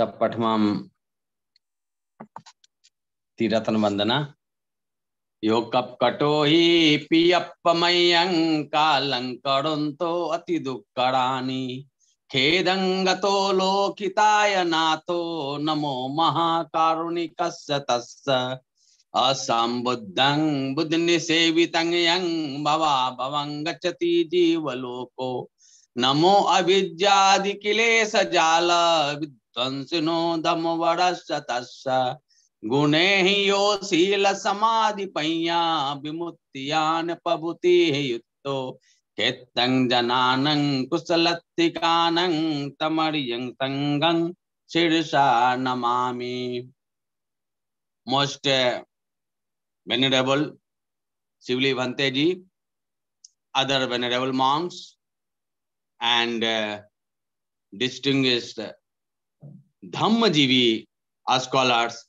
सपठमां तीरतन वंदना योकपकटोहि पियप्पमयं कालं करुन्तो अतिदुःकराणि खेदं गतो लोकिताय नाथो नमो महाकारुणिकस्य तस्य असम्बुद्धं बुद्धिनिसेवितं यं भवा भवं जीवलोको नमो अविद्यादिकिलेशजाल तंसिनो दम वरश्च गुणे यो शील समाधि पैया विमुक्तियान पबुति युक्तो केतंग जनान कुशल तमरियंग संगं शीर्षा नमामि most venerable Sivali Bhante ji other venerable and and uh, distinguished Dhammajivi scholars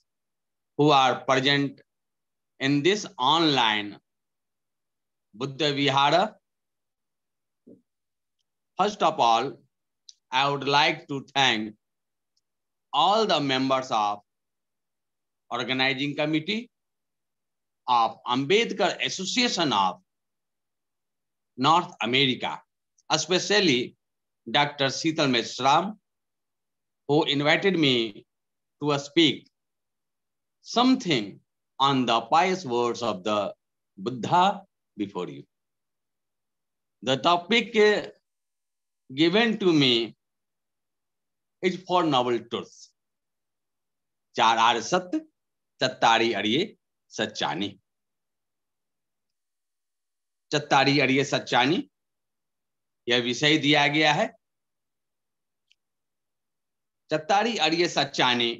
who are present in this online Buddha Vihara. First of all, I would like to thank all the members of organizing committee of Ambedkar Association of North America, especially Dr. Sital Meshram, who invited me to speak something on the pious words of the Buddha before you. The topic given to me is for novel truths. char ar sat चत्तारी ariye sachani चत्तारी अड़िए सच्चानी यह विषय दिया गया है චත්තාරි අරිය සත්‍යානේ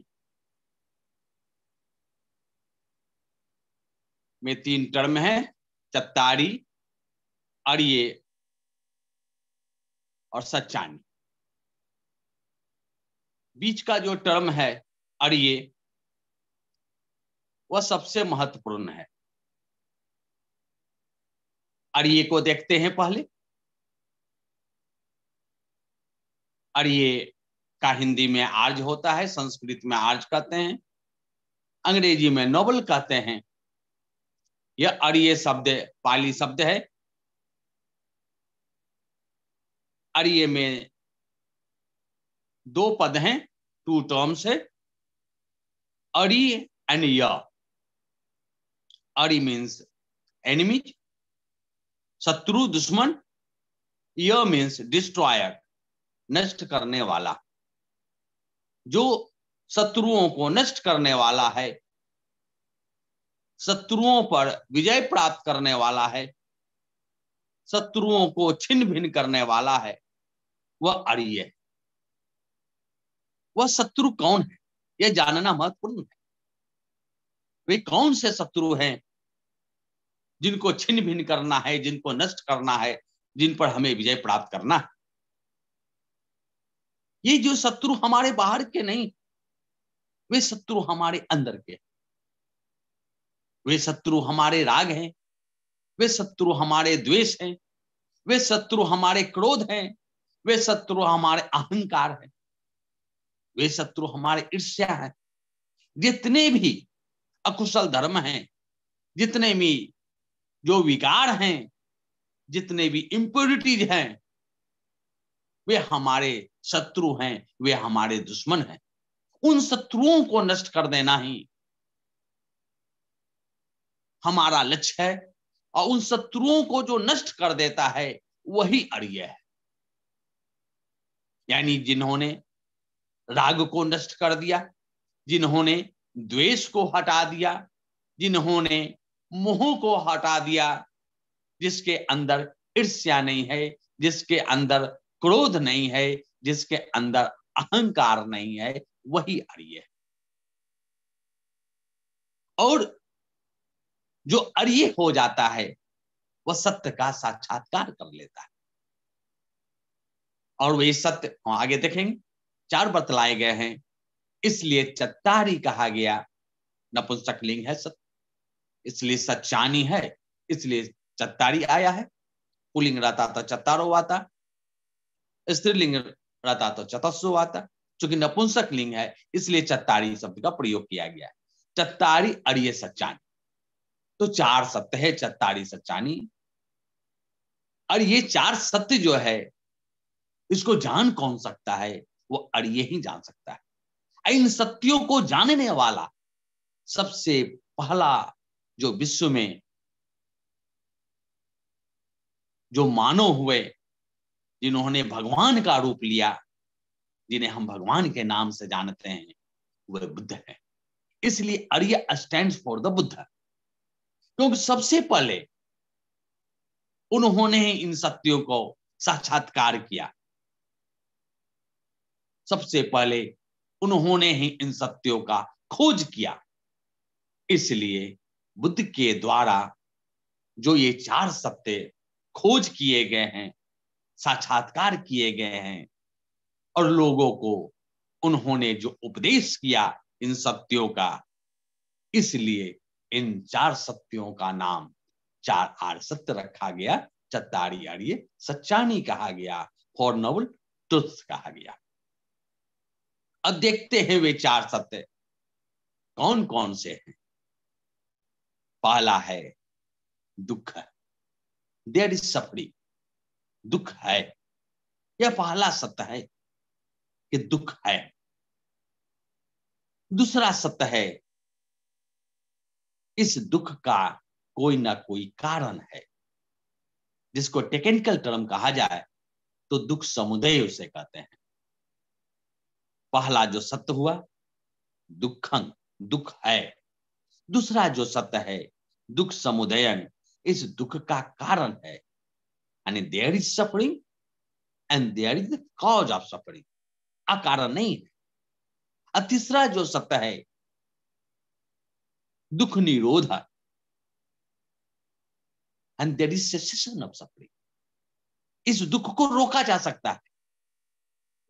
में तीन टर्म है चत्तारी अड़िए और सच्चानी बीच का जो टर्म है अड़िए वह सबसे महत्वपूर्ण है अड़िए को देखते हैं पहले अड़िए का हिंदी में आर्ज होता है संस्कृत में आर्ज कहते हैं अंग्रेजी में नोबल कहते हैं यह अर्य शब्द पाली शब्द है अर्य में दो पद हैं टू टर्म्स है अरी एंड य मीन्स एनिमिज शत्रु दुश्मन य मीन्स डिस्ट्रॉयर नष्ट करने वाला जो शत्रुओं को नष्ट करने वाला है शत्रुओं पर विजय प्राप्त करने वाला है शत्रुओं को छिन्न भिन्न करने वाला है वह अरिय है वह शत्रु कौन है यह जानना महत्वपूर्ण है वे कौन से शत्रु हैं जिनको छिन्न भिन्न करना है जिनको नष्ट करना है जिन पर हमें विजय प्राप्त करना है ये जो शत्रु हमारे बाहर के नहीं वे शत्रु हमारे अंदर के वे शत्रु हमारे राग हैं वे शत्रु हमारे द्वेष हैं वे शत्रु हमारे क्रोध हैं वे शत्रु हमारे अहंकार हैं वे शत्रु हमारे ईर्ष्या हैं जितने भी अकुशल धर्म हैं जितने भी जो विकार हैं जितने भी इम्प्योरिटीज हैं वे हमारे शत्रु हैं वे हमारे दुश्मन हैं उन शत्रुओं को नष्ट कर देना ही हमारा लक्ष्य है और उन शत्रुओं को जो नष्ट कर देता है वही अर्य है यानी जिन्होंने राग को नष्ट कर दिया जिन्होंने द्वेष को हटा दिया जिन्होंने मोह को हटा दिया जिसके अंदर ईर्ष्या नहीं है जिसके अंदर क्रोध नहीं है जिसके अंदर अहंकार नहीं है वही अर्य है और जो अर्य हो जाता है वह सत्य का साक्षात्कार कर लेता है और वही सत्य हम हाँ, आगे देखेंगे चार बतलाए गए हैं इसलिए चत्तारी कहा गया नपुंसकलिंग है सत्य इसलिए सच्चानी है इसलिए चत्तारी आया है पुलिंग रहता था चत्तारो आता स्त्रीलिंग रहता तो चतस्व आता चूंकि नपुंसक लिंग है इसलिए चत्तारी शब्द का प्रयोग किया गया है चत्तारी अड़िय सच्चानी तो चार सत्य है चत्तारी सच्चानी और ये चार सत्य जो है इसको जान कौन सकता है वो अड़िय ही जान सकता है इन सत्यों को जानने वाला सबसे पहला जो विश्व में जो मानव हुए जिन्होंने भगवान का रूप लिया जिन्हें हम भगवान के नाम से जानते हैं वे बुद्ध हैं इसलिए अर्य स्टैंड फॉर द बुद्ध क्योंकि सबसे पहले उन्होंने इन सत्यों को साक्षात्कार किया सबसे पहले उन्होंने ही इन सत्यों का खोज किया इसलिए बुद्ध के द्वारा जो ये चार सत्य खोज किए गए हैं साक्षात्कार किए गए हैं और लोगों को उन्होंने जो उपदेश किया इन सत्यों का इसलिए इन चार सत्यों का नाम चार आर सत्य रखा गया चतारी आर्य सच्चानी कहा गया फॉर नवल ट्रुथ कहा गया अब देखते हैं वे चार सत्य कौन कौन से हैं पहला है दुख देर इज सफरिंग दुख है यह पहला सत्य है कि दुख है दूसरा सत्य है इस दुख का कोई ना कोई कारण है जिसको टेक्निकल टर्म कहा जाए तो दुख समुदय उसे कहते हैं पहला जो सत्य हुआ दुखं दुख है दूसरा जो सत्य है दुख समुदयन इस दुख का कारण है यानी there is suffering and there is the cause of suffering अकारण नहीं है तीसरा जो सत्य है दुख निरोध and there is cessation of suffering इस दुख को रोका जा सकता है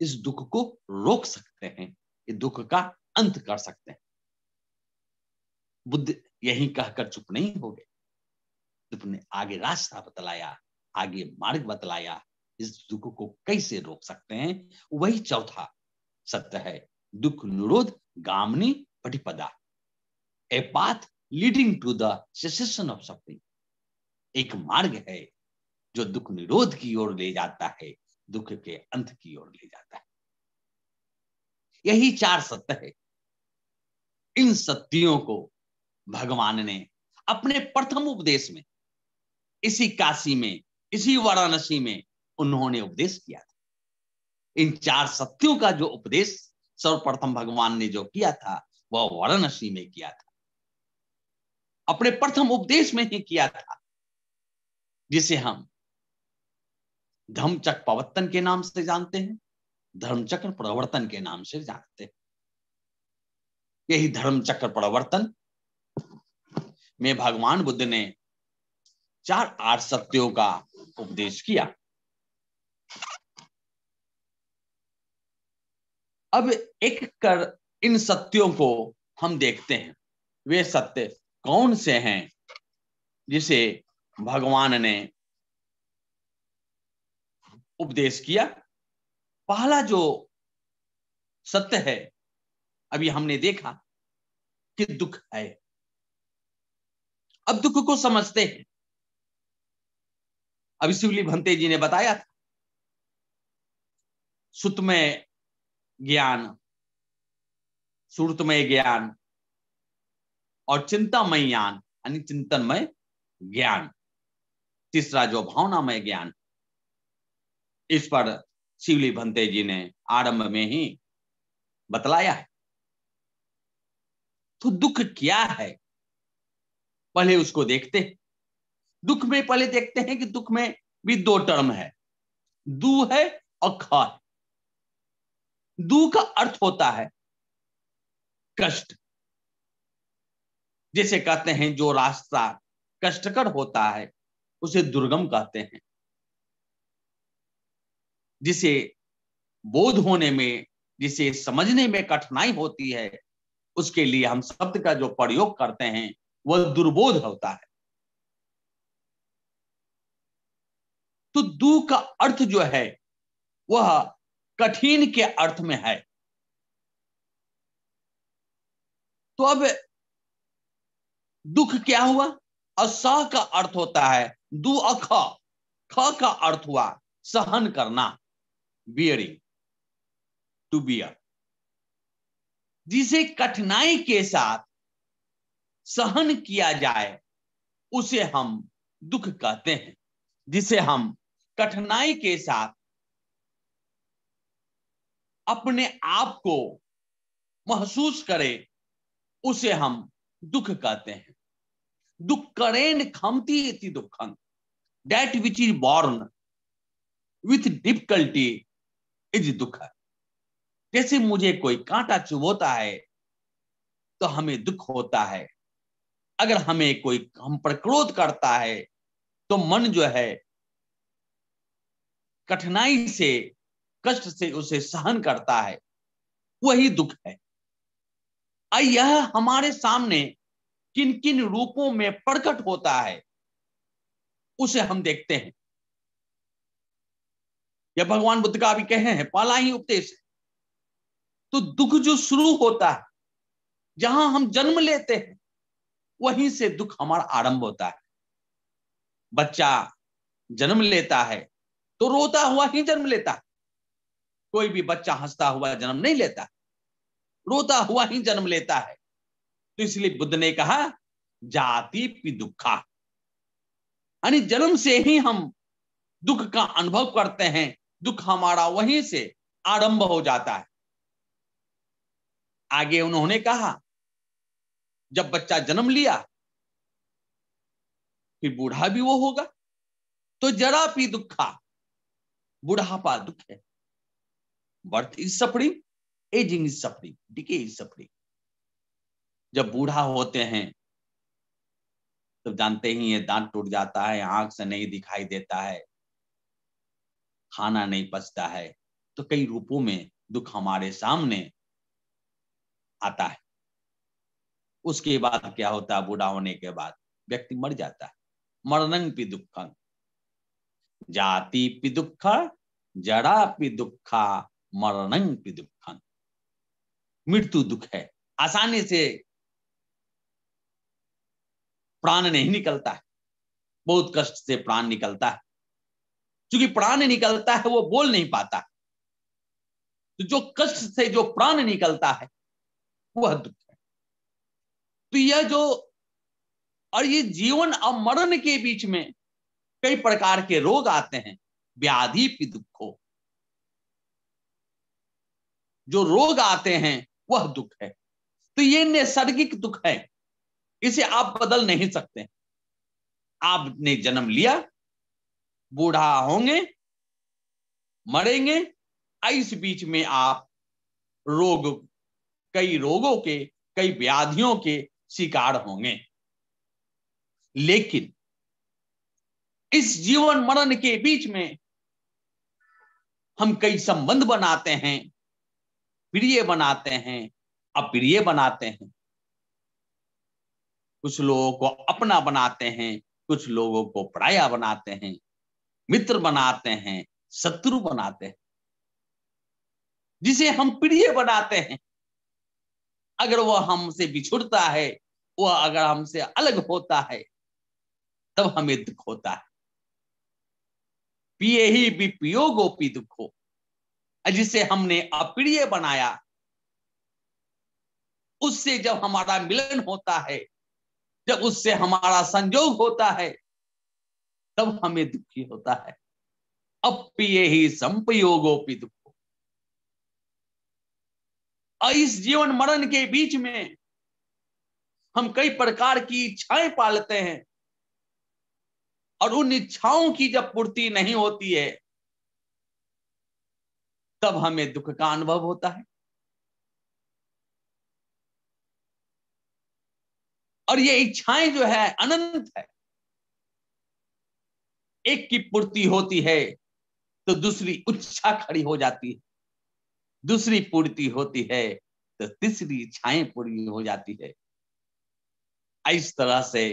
इस दुख को रोक सकते हैं ये दुख का अंत कर सकते हैं बुद्ध यही कहकर चुप नहीं हो गए बुद्ध ने आगे रास्ता बतलाया आगे मार्ग बतलाया इस दुख को कैसे रोक सकते हैं वही चौथा सत्य है दुख निरोध गामनी पटिपदा a path leading to the cessation of suffering एक मार्ग है जो दुख निरोध की ओर ले जाता है दुख के अंत की ओर ले जाता है यही चार सत्य है इन सत्यों को भगवान ने अपने प्रथम उपदेश में इसी काशी में इसी वाराणसी में उन्होंने उपदेश किया था इन चार सत्यों का जो उपदेश सर्वप्रथम भगवान ने जो किया था वह वाराणसी में किया था अपने प्रथम उपदेश में ही किया था जिसे हम धर्मचक्र प्रवर्तन के नाम से जानते हैं धर्मचक्र प्रवर्तन के नाम से जानते हैं यही धर्मचक्र प्रवर्तन में भगवान बुद्ध ने चार आठ सत्यों का उपदेश किया अब एक कर इन सत्यों को हम देखते हैं वे सत्य कौन से हैं जिसे भगवान ने उपदेश किया पहला जो सत्य है अभी हमने देखा कि दुख है अब दुख को समझते हैं शिवली भंते जी ने बताया था सुतमय ज्ञान सुरतमय ज्ञान और चिंतामय ज्ञान यानी चिंतनमय ज्ञान तीसरा जो भावनामय ज्ञान इस पर शिवली भंते जी ने आरंभ में ही बतलाया है तो दुख क्या है पहले उसको देखते दुख में पहले देखते हैं कि दुख में भी दो टर्म है दू है और ख है दू का अर्थ होता है कष्ट जिसे कहते हैं जो रास्ता कष्टकर होता है उसे दुर्गम कहते हैं जिसे बोध होने में जिसे समझने में कठिनाई होती है उसके लिए हम शब्द का जो प्रयोग करते हैं वह दुर्बोध होता है तो दू का अर्थ जो है वह कठिन के अर्थ में है तो अब दुख क्या हुआ असा का अर्थ होता है दु अख ख का अर्थ हुआ सहन करना बियरिंग टू बियर जिसे कठिनाई के साथ सहन किया जाए उसे हम दुख कहते हैं जिसे हम कठिनाई के साथ अपने आप को महसूस करे उसे हम दुख कहते हैं दुख करेन खमती इति दुखं that which is born with difficulty is दुख जैसे मुझे कोई कांटा चुभोता है तो हमें दुख होता है अगर हमें कोई हम पर क्रोध करता है तो मन जो है कठिनाई से कष्ट से उसे सहन करता है वही दुख है यह हमारे सामने किन किन रूपों में प्रकट होता है उसे हम देखते हैं यह भगवान बुद्ध का अभी कहे हैं पाला ही उपदेश है तो दुख जो शुरू होता है जहां हम जन्म लेते हैं वहीं से दुख हमारा आरंभ होता है बच्चा जन्म लेता है तो रोता हुआ ही जन्म लेता कोई भी बच्चा हंसता हुआ जन्म नहीं लेता रोता हुआ ही जन्म लेता है तो इसलिए बुद्ध ने कहा जाति पी दुखा यानी जन्म से ही हम दुख का अनुभव करते हैं दुख हमारा वहीं से आरंभ हो जाता है आगे उन्होंने कहा जब बच्चा जन्म लिया फिर बूढ़ा भी वो होगा तो जरा पी दुखा बुढ़ापा दुख है birth is suffering ageing is suffering decay is suffering जब बूढ़ा होते हैं तो जानते ही ये दांत टूट जाता है आंख से नहीं दिखाई देता है खाना नहीं पचता है तो कई रूपों में दुख हमारे सामने आता है उसके बाद क्या होता है बूढ़ा होने के बाद व्यक्ति मर जाता है मरनंग भी दुखंग जाति पि दुख जड़ा पि दुखा मरण पी दुखन मृत्यु दुख है आसानी से प्राण नहीं निकलता है बहुत कष्ट से प्राण निकलता है क्योंकि प्राण निकलता है वो बोल नहीं पाता तो जो कष्ट से जो प्राण निकलता है वह दुख है तो यह जो और ये जीवन और मरण के बीच में कई प्रकार के रोग आते हैं व्याधि पी दुखो जो रोग आते हैं वह दुख है तो ये नैसर्गिक दुख है इसे आप बदल नहीं सकते आपने जन्म लिया बूढ़ा होंगे मरेंगे इस बीच में आप रोग कई रोगों के कई व्याधियों के शिकार होंगे लेकिन इस जीवन मरण के बीच में हम कई संबंध बनाते हैं प्रिय बनाते हैं अप्रिय बनाते हैं कुछ लोगों को अपना बनाते हैं कुछ लोगों को पराया बनाते हैं मित्र बनाते हैं शत्रु बनाते हैं जिसे हम प्रिय बनाते हैं अगर वह हमसे बिछुड़ता है वह अगर हमसे अलग होता है तब हमें दुख होता है पिए ही पियो गोपी दुखो जिसे हमने अप्रिय बनाया उससे जब हमारा मिलन होता है जब उससे हमारा संजोग होता है तब हमें दुखी होता है अप्रिय ही की दुखो इस जीवन मरण के बीच में हम कई प्रकार की इच्छाएं पालते हैं और उन इच्छाओं की जब पूर्ति नहीं होती है तब हमें दुख का अनुभव होता है और ये इच्छाएं जो है अनंत है एक की पूर्ति होती है तो दूसरी उच्छा खड़ी हो जाती है दूसरी पूर्ति होती है तो तीसरी इच्छाएं पूरी हो जाती है इस तरह से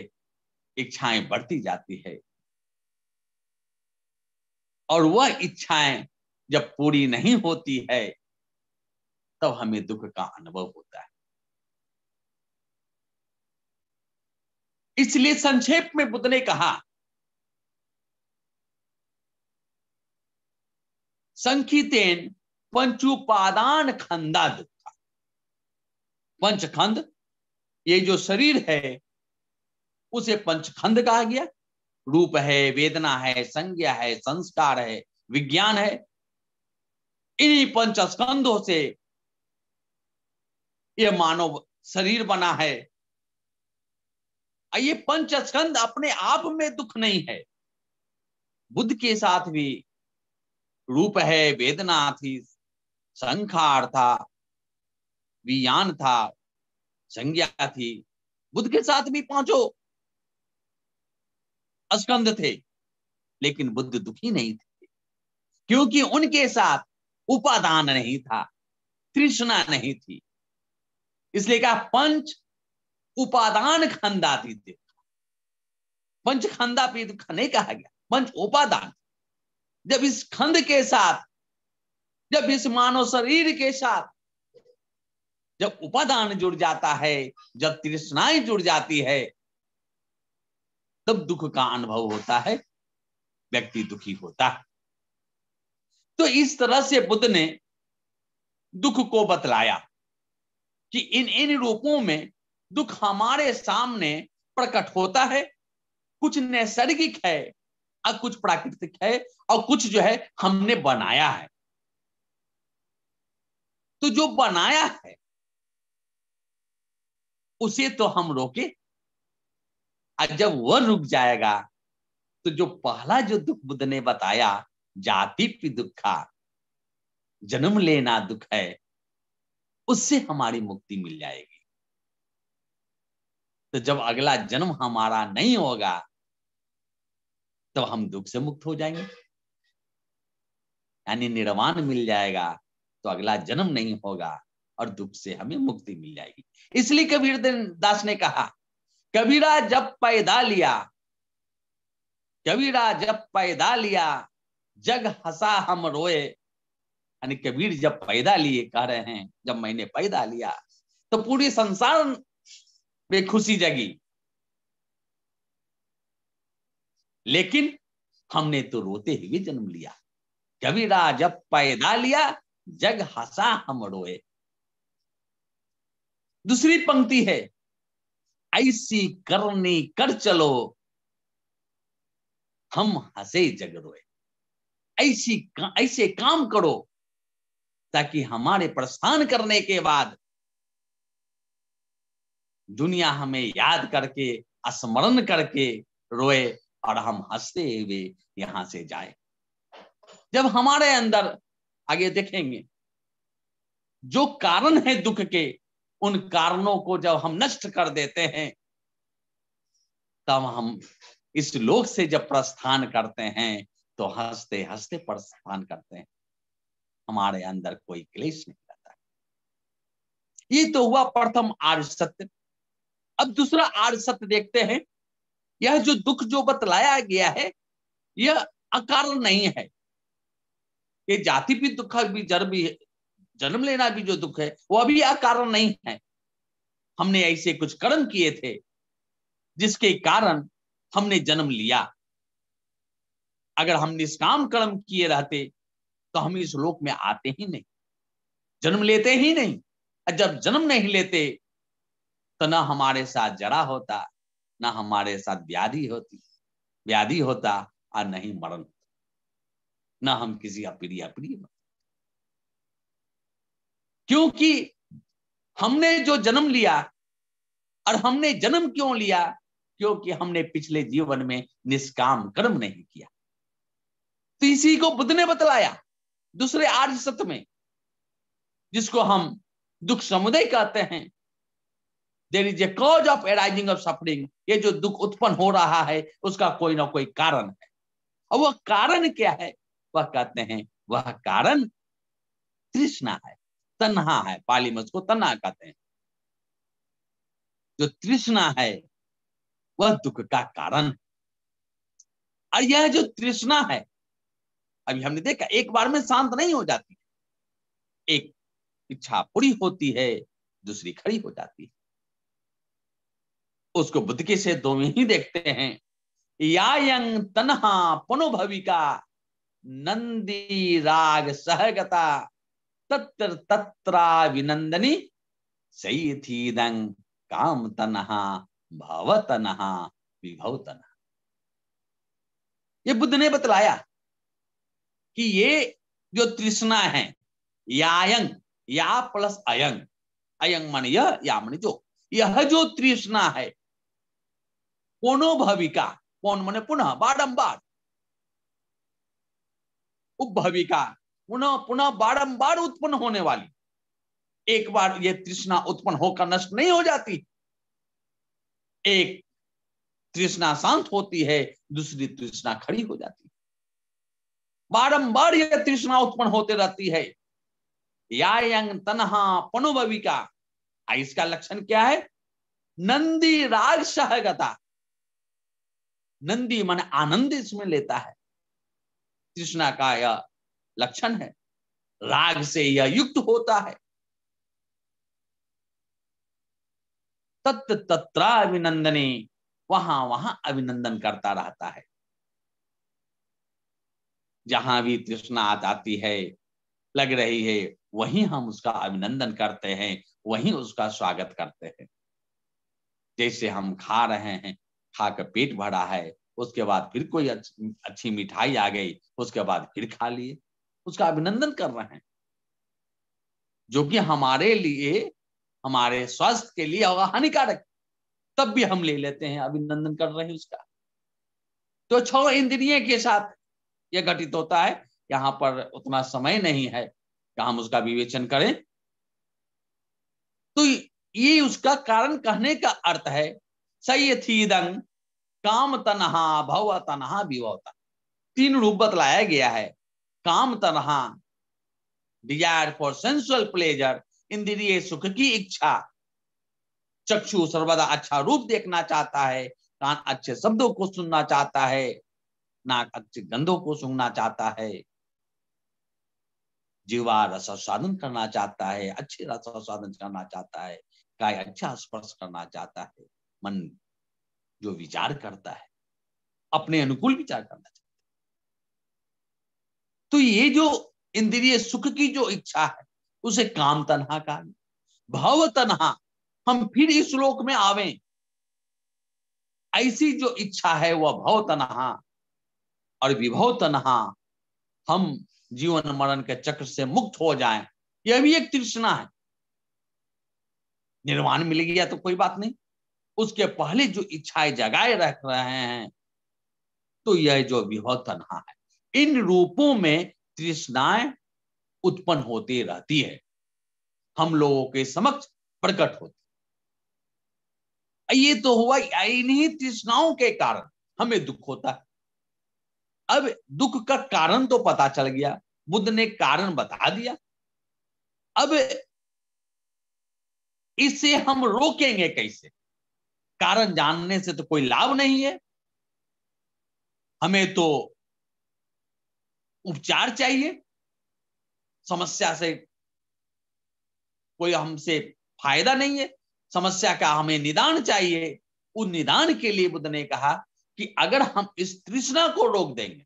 इच्छाएं बढ़ती जाती है और वह इच्छाएं जब पूरी नहीं होती है तब हमें दुख का अनुभव होता है इसलिए संक्षेप में बुद्ध ने कहा संखीतेन पंचुपादान खंदा दुख पंचखंड ये जो शरीर है उसे पंचखंड कहा गया रूप है वेदना है संज्ञा है संस्कार है विज्ञान है इन्हीं पंच स्कंधों से यह मानव शरीर बना है ये पंच स्कंध अपने आप में दुख नहीं है बुद्ध के साथ भी रूप है वेदना थी संखार था विज्ञान था संज्ञा थी बुद्ध के साथ भी पांचों अस्कंद थे लेकिन बुद्ध दुखी नहीं थे क्योंकि उनके साथ उपादान नहीं था तृष्णा नहीं थी इसलिए कहा पंच उपादान खंदा थी पंच खंदा पीत तो खने कहा गया पंच उपादान जब इस खंद के साथ जब इस मानव शरीर के साथ जब उपादान जुड़ जाता है जब तृष्णाएं जुड़ जाती है तब दुख का अनुभव होता है व्यक्ति दुखी होता है तो इस तरह से बुद्ध ने दुख को बतलाया कि इन इन रूपों में दुख हमारे सामने प्रकट होता है कुछ नैसर्गिक है और कुछ प्राकृतिक है और कुछ जो है हमने बनाया है तो जो बनाया है उसे तो हम रोके और जब वह रुक जाएगा तो जो पहला जो दुख बुद्ध ने बताया जाति पी दुखा जन्म लेना दुख है उससे हमारी मुक्ति मिल जाएगी तो जब अगला जन्म हमारा नहीं होगा तो हम दुख से मुक्त हो जाएंगे यानी निर्वाण मिल जाएगा तो अगला जन्म नहीं होगा और दुख से हमें मुक्ति मिल जाएगी इसलिए कबीर दास ने कहा कबीरा जब पैदा लिया कबीरा जब पैदा लिया जग हंसा हम रोए यानी कबीर जब पैदा लिए कह रहे हैं जब मैंने पैदा लिया तो पूरी संसार में खुशी जगी लेकिन हमने तो रोते हुए जन्म लिया कबीरा जब पैदा लिया जग हंसा हम रोए दूसरी पंक्ति है ऐसी करनी कर चलो हम हंसे जग रोए ऐसी का, ऐसे काम करो ताकि हमारे प्रस्थान करने के बाद दुनिया हमें याद करके स्मरण करके रोए और हम हंसते हुए यहां से जाए जब हमारे अंदर आगे देखेंगे जो कारण है दुख के उन कारणों को जब हम नष्ट कर देते हैं तब हम इस लोक से जब प्रस्थान करते हैं तो हंसते हंसते प्रस्थान करते हैं हमारे अंदर कोई क्लेश नहीं रहता ये तो हुआ प्रथम आर्य सत्य अब दूसरा आर्य सत्य देखते हैं यह जो दुख जो बतलाया गया है यह अकारण नहीं है ये जाति भी दुख भी जर भी जन्म लेना भी जो दुख है वो अभी कारण नहीं है हमने ऐसे कुछ कर्म किए थे जिसके कारण हमने जन्म लिया अगर हम निष्काम कर्म किए रहते तो हम इस लोक में आते ही नहीं जन्म लेते ही नहीं जब जन्म नहीं लेते तो ना हमारे साथ जरा होता ना हमारे साथ व्याधि होती व्याधि होता और नहीं मरण ना हम किसी अप्रिय अप्रिय क्योंकि हमने जो जन्म लिया और हमने जन्म क्यों लिया क्योंकि हमने पिछले जीवन में निष्काम कर्म नहीं किया तो इसी को बुद्ध ने बतलाया दूसरे आर्य सत्य में जिसको हम दुख समुदाय कहते हैं there is a cause of arising of suffering ये जो दुख उत्पन्न हो रहा है उसका कोई ना कोई कारण है और वह कारण क्या है वह कहते हैं वह कारण कृष्णा है तन्हा है पाली में उसको तन्हा कहते हैं जो तृष्णा है वह दुख का कारण और यह जो तृष्णा है अभी हमने देखा एक बार में शांत नहीं हो जाती एक इच्छा पूरी होती है दूसरी खड़ी हो जाती है उसको बुद्ध के से दो ही देखते हैं या यंग तनहा पुनोभविका नंदी राग सहगता तत्र तत्रा कामतन सही थी दंग काम तनहा भाव तनहा विभव तनहा ये बुद्ध ने बतलाया कि ये जो तृष्णा है यायंग या प्लस अयंग अयंग मन यह या मन जो यह जो तृष्णा है कोनो भविका कौन मने पुनः बारम्बार उपभविका पुनः पुनः बारंबार उत्पन्न होने वाली एक बार ये तृष्णा उत्पन्न होकर नष्ट नहीं हो जाती एक तृष्णा शांत होती है दूसरी तृष्णा खड़ी हो जाती है बारंबार यह तृष्णा उत्पन्न होते रहती है या यंग तनहा पनुभविका इसका लक्षण क्या है नंदी राग सहगता नंदी मन आनंद इसमें लेता है तृष्णा का यह लक्षण है राग से यह युक्त होता है तत्र तत्र अभिनंदने वहां वहां अभिनंदन करता रहता है जहां भी तृष्णा आती है लग रही है वहीं हम उसका अभिनंदन करते हैं वहीं उसका स्वागत करते हैं जैसे हम खा रहे हैं खाकर पेट भरा है उसके बाद फिर कोई अच्छी मिठाई आ गई उसके बाद फिर खा लिए उसका अभिनंदन कर रहे हैं जो कि हमारे लिए हमारे स्वास्थ्य के लिए होगा हानिकारक तब भी हम ले लेते हैं अभिनंदन कर रहे हैं उसका तो छह इंद्रिय के साथ यह घटित होता है यहां पर उतना समय नहीं है कि हम उसका विवेचन करें तो ये उसका कारण कहने का अर्थ है सही थीदंग काम तनहा भव तनहा तीन रूप बतलाया गया है काम तरहा डिजायर फॉर सेंसुअल प्लेजर इंद्रिय सुख की इच्छा चक्षु सर्वदा अच्छा रूप देखना चाहता है कान अच्छे शब्दों को सुनना चाहता है नाक अच्छे गंधों को सुनना चाहता है जीवा रस स्वादन करना चाहता है अच्छे रस स्वादन करना चाहता है काय अच्छा स्पर्श करना चाहता है मन जो विचार करता है अपने अनुकूल विचार करना चाहता है तो ये जो इंद्रिय सुख की जो इच्छा है उसे काम तनहा का भव तनहा हम फिर इस श्लोक में आवे ऐसी जो इच्छा है वह भव तनहा और विभव तनहा हम जीवन मरण के चक्र से मुक्त हो जाएं यह भी एक तृष्णा है निर्वाण मिल गया तो कोई बात नहीं उसके पहले जो इच्छाएं जगाए रख रहे हैं तो यह जो विभव तनहा है इन रूपों में तृष्णाएं उत्पन्न होती रहती है हम लोगों के समक्ष प्रकट होती ये तो हुआ इन्हीं तृष्णाओं के कारण हमें दुख होता है अब दुख का कारण तो पता चल गया बुद्ध ने कारण बता दिया अब इसे हम रोकेंगे कैसे कारण जानने से तो कोई लाभ नहीं है हमें तो उपचार चाहिए समस्या से कोई हमसे फायदा नहीं है समस्या का हमें निदान चाहिए उन निदान के लिए बुद्ध ने कहा कि अगर हम इस तृष्णा को रोक देंगे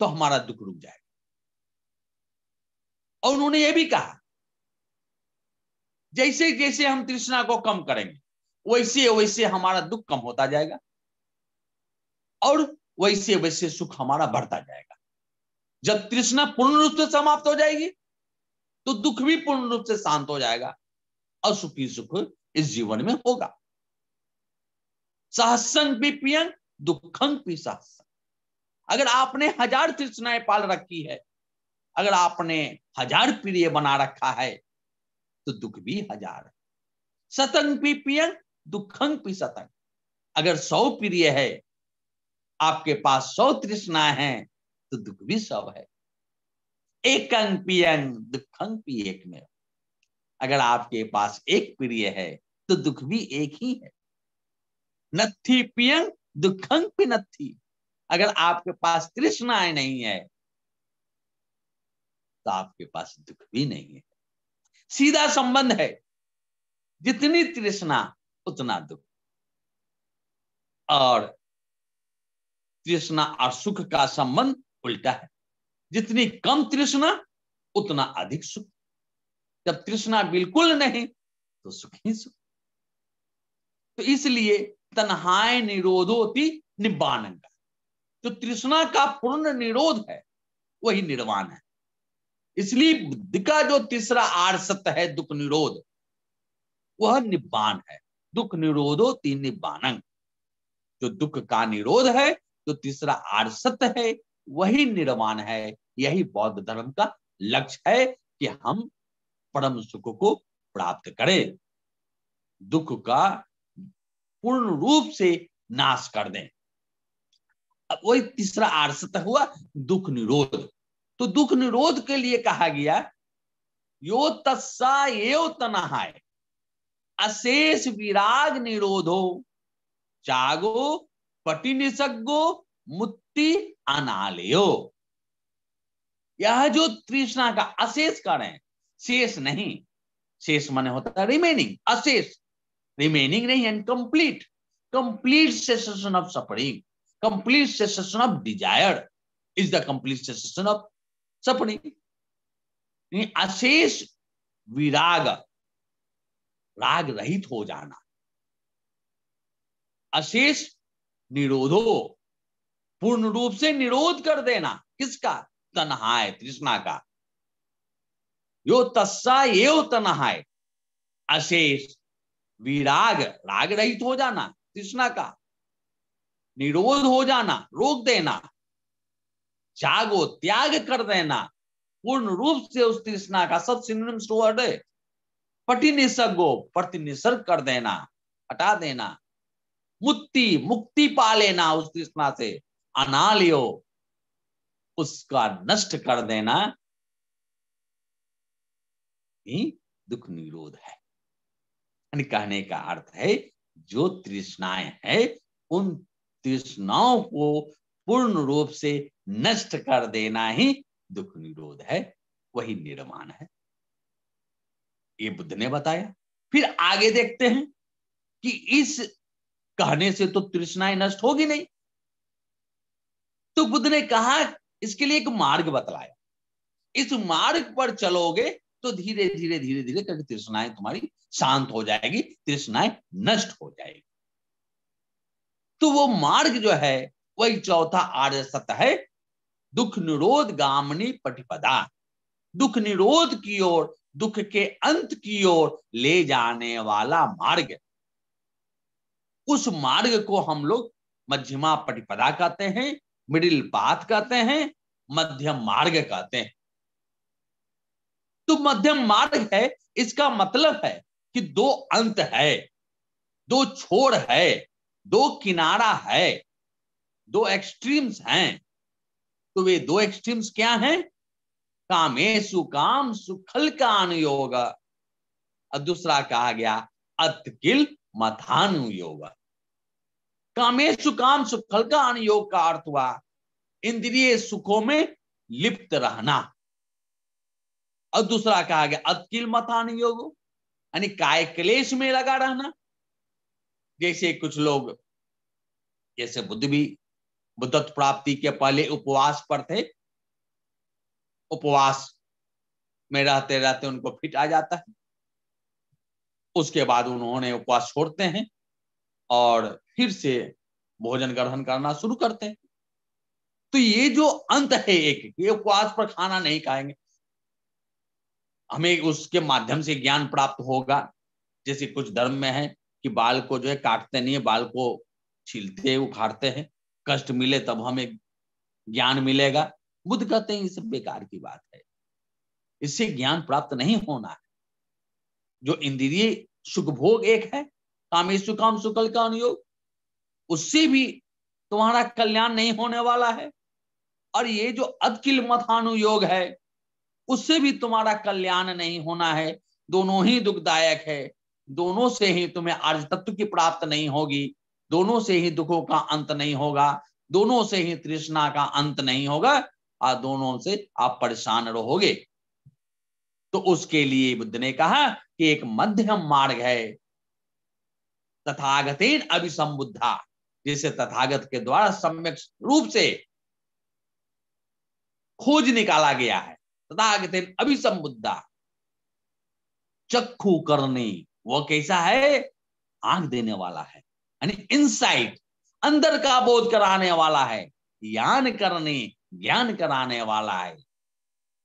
तो हमारा दुख रुक जाएगा और उन्होंने यह भी कहा जैसे जैसे हम तृष्णा को कम करेंगे वैसे वैसे हमारा दुख कम होता जाएगा और वैसे वैसे सुख हमारा बढ़ता जाएगा जब तृष्णा पूर्ण रूप से समाप्त हो जाएगी तो दुख भी पूर्ण रूप से शांत हो जाएगा और सुखी सुख इस जीवन में होगा सहसन भी पियन दुखन भी सहसन अगर आपने हजार तृष्णाएं पाल रखी है अगर आपने हजार प्रिय बना रखा है तो दुख भी हजार सतंग भी पियन दुखंग भी सतंग अगर सौ प्रिय है आपके पास सौ तृष्णा है तो दुख भी सब है एकं पियं दुखं एक में अगर आपके पास एक प्रिय है तो दुख भी एक ही है नत्थी पियंग दुखंग पी नथी अगर आपके पास तृष्णाएं नहीं है तो आपके पास दुख भी नहीं है सीधा संबंध है जितनी तृष्णा उतना दुख और तृष्णा और सुख का संबंध उल्टा है जितनी कम तृष्णा उतना अधिक सुख जब तृष्णा बिल्कुल नहीं तो सुख ही सुख तो इसलिए तनहाय निरोधोति निबान का जो तृष्णा का पूर्ण निरोध है वही निर्वाण है इसलिए बुद्धि का जो तीसरा आर सत्य है दुख निरोध वह निबान है दुख निरोधो तीन निबान जो दुख का निरोध है जो तो तीसरा आरसत है वही निर्वाण है यही बौद्ध धर्म का लक्ष्य है कि हम परम सुख को प्राप्त करें दुख का पूर्ण रूप से नाश कर दें अब वही तीसरा आरसत हुआ दुख निरोध तो दुख निरोध के लिए कहा गया यो तस्सा एव तनाहाय अशेष विराग निरोधो जागो पटिनिसग्गो मुत्ति अनालयो यह जो तृष्णा का अशेष कारण है शेष नहीं शेष माने होता है रिमेनिंग अशेष रिमेनिंग नहीं and complete complete cessation of suffering complete cessation of desire is the complete cessation of suffering अशेष विराग राग रहित हो जाना अशेष निरोधो पूर्ण रूप से निरोध कर देना किसका तनहाय तृष्णा का यो तस्सा ये तनहाय अशेष विराग राग रहित हो जाना तृष्णा का निरोध हो जाना रोक देना जागो त्याग कर देना पूर्ण रूप से उस तृष्णा का सब सिनोनिम्स वर्ड है प्रतिनिसर्ग कर देना हटा देना मुक्ति मुक्ति पा लेना उस कृष्णा से अना लियो उसका नष्ट कर देना ही दुख निरोध है कहने का अर्थ है जो तृष्णाएं है उन तृष्णाओं को पूर्ण रूप से नष्ट कर देना ही दुख निरोध है वही निर्माण है ये बुद्ध ने बताया फिर आगे देखते हैं कि इस कहने से तो तृष्णाएं नष्ट होगी नहीं तो बुद्ध ने कहा इसके लिए एक मार्ग बतलाया इस मार्ग पर चलोगे तो धीरे धीरे धीरे धीरे करके तृष्णाएं तुम्हारी शांत हो जाएगी तृष्णाएं नष्ट हो जाएगी तो वो मार्ग जो है वही चौथा आर्य सत है दुख निरोध गामनी पटिपदा दुख निरोध की ओर दुख के अंत की ओर ले जाने वाला मार्ग उस मार्ग को हम लोग मध्यमा प्रतिपदा कहते हैं मिडिल पाथ कहते हैं मध्यम मार्ग कहते हैं तो मध्यम मार्ग है इसका मतलब है कि दो अंत है दो छोर है दो किनारा है दो एक्सट्रीम्स हैं तो वे दो एक्सट्रीम्स क्या हैं कामे काम सुखल का अनुयोग और दूसरा कहा गया अतकिल मथानुयोग कामेशु काम सुखल का अनुयोग का अर्थ हुआ इंद्रिय सुखों में लिप्त रहना और दूसरा कहा गया अतकिल मतान योग यानी काय क्लेश में लगा रहना जैसे कुछ लोग जैसे बुद्ध भी बुद्धत्व प्राप्ति के पहले उपवास पर थे उपवास में रहते रहते उनको फिट आ जाता है उसके बाद उन्होंने उपवास छोड़ते हैं और फिर से भोजन ग्रहण करना शुरू करते हैं तो ये जो अंत है एक ये उपवास पर खाना नहीं खाएंगे हमें उसके माध्यम से ज्ञान प्राप्त होगा जैसे कुछ धर्म में है कि बाल को जो है काटते नहीं है बाल को छीलते उखाड़ते हैं कष्ट मिले तब हमें ज्ञान मिलेगा बुद्ध कहते हैं ये सब बेकार की बात है इससे ज्ञान प्राप्त नहीं होना है जो इंद्रिय सुख भोग एक है कामेश काम सुकल का अनुयोग उससे भी तुम्हारा कल्याण नहीं होने वाला है और ये जो अदकिल योग है उससे भी तुम्हारा कल्याण नहीं होना है दोनों ही दुखदायक है दोनों से ही तुम्हें आर्ज तत्व की प्राप्त नहीं होगी दोनों से ही दुखों का अंत नहीं होगा दोनों से ही तृष्णा का अंत नहीं होगा और दोनों से आप परेशान रहोगे तो उसके लिए बुद्ध ने कहा कि एक मध्यम मार्ग है तथागतेन अभिसंबुद्धा जिसे तथागत के द्वारा सम्यक रूप से खोज निकाला गया है तथागत अभिसमुद्धा चक्षु करनी वह कैसा है आंख देने वाला है यानी इनसाइट अंदर का बोध कराने वाला है ज्ञान करनी ज्ञान कराने वाला है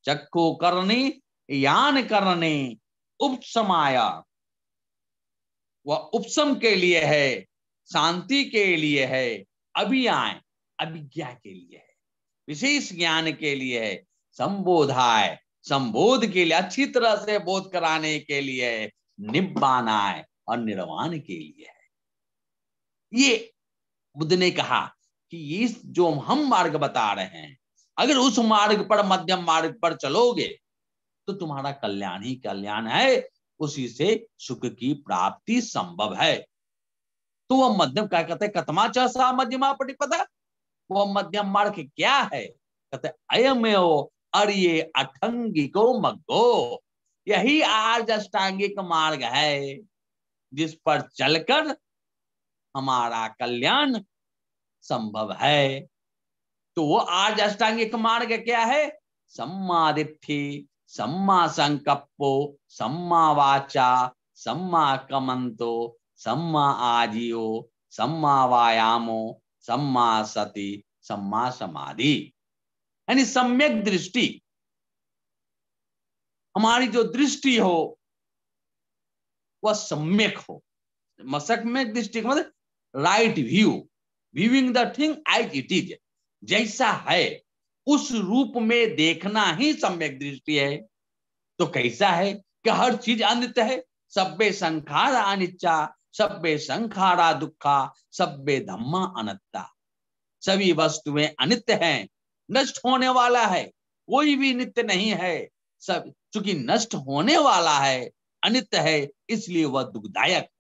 चक्षु करनी ज्ञान करनी उपसमाया वह उपसम के लिए है शांति के लिए है अभी आए अभिज्ञा के लिए है विशेष ज्ञान के लिए है संबोधाय संबोध के लिए अच्छी तरह से बोध कराने के लिए है निब्बानाय और निर्वाण के लिए है ये बुद्ध ने कहा कि ये जो हम मार्ग बता रहे हैं अगर उस मार्ग पर मध्यम मार्ग पर चलोगे तो तुम्हारा कल्याण ही कल्याण है उसी से सुख की प्राप्ति संभव है तो वह मध्यम क्या कहते हैं कतमा चा मध्यमा पता वह मध्यम मार्ग क्या है कहते अयम अरे अठंगिको मग्गो यही आर्ज अष्टांगिक मार्ग है जिस पर चलकर हमारा कल्याण संभव है तो वो आज अष्टांगिक मार्ग क्या है सम्मादिथि सम्मा संकप्पो सम्मा वाचा सम्मा कमंतो सम्मा आजियो सम्मा वायामो सम्मा सती सम्मा समाधि यानी सम्यक दृष्टि हमारी जो दृष्टि हो वह सम्यक हो में दृष्टि मतलब right view viewing the thing as it is जैसा है उस रूप में देखना ही सम्यक दृष्टि है तो कैसा है कि हर चीज अंत है सभ्य संखार अनिच्छा सभ्य संखारा दुखा सभ्य धम्मा अनत्ता सभी वस्तुएं अनित्य हैं नष्ट होने वाला है कोई भी नित्य नहीं है सब चूंकि नष्ट होने वाला है अनित्य है इसलिए वह दुखदायक है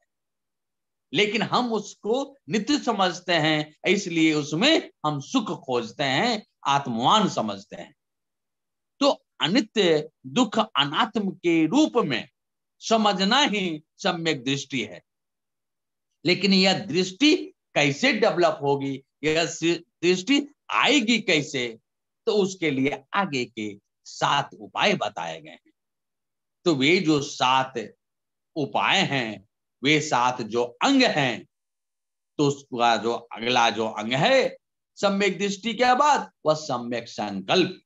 लेकिन हम उसको नित्य समझते हैं इसलिए उसमें हम सुख खोजते हैं आत्मवान समझते हैं तो अनित्य दुख अनात्म के रूप में समझना ही सम्यक दृष्टि है लेकिन यह दृष्टि कैसे डेवलप होगी यह दृष्टि आएगी कैसे तो उसके लिए आगे के सात उपाय बताए गए हैं तो वे जो सात उपाय हैं वे सात जो अंग हैं तो उसका जो अगला जो अंग है सम्यक दृष्टि के बाद वह सम्यक संकल्प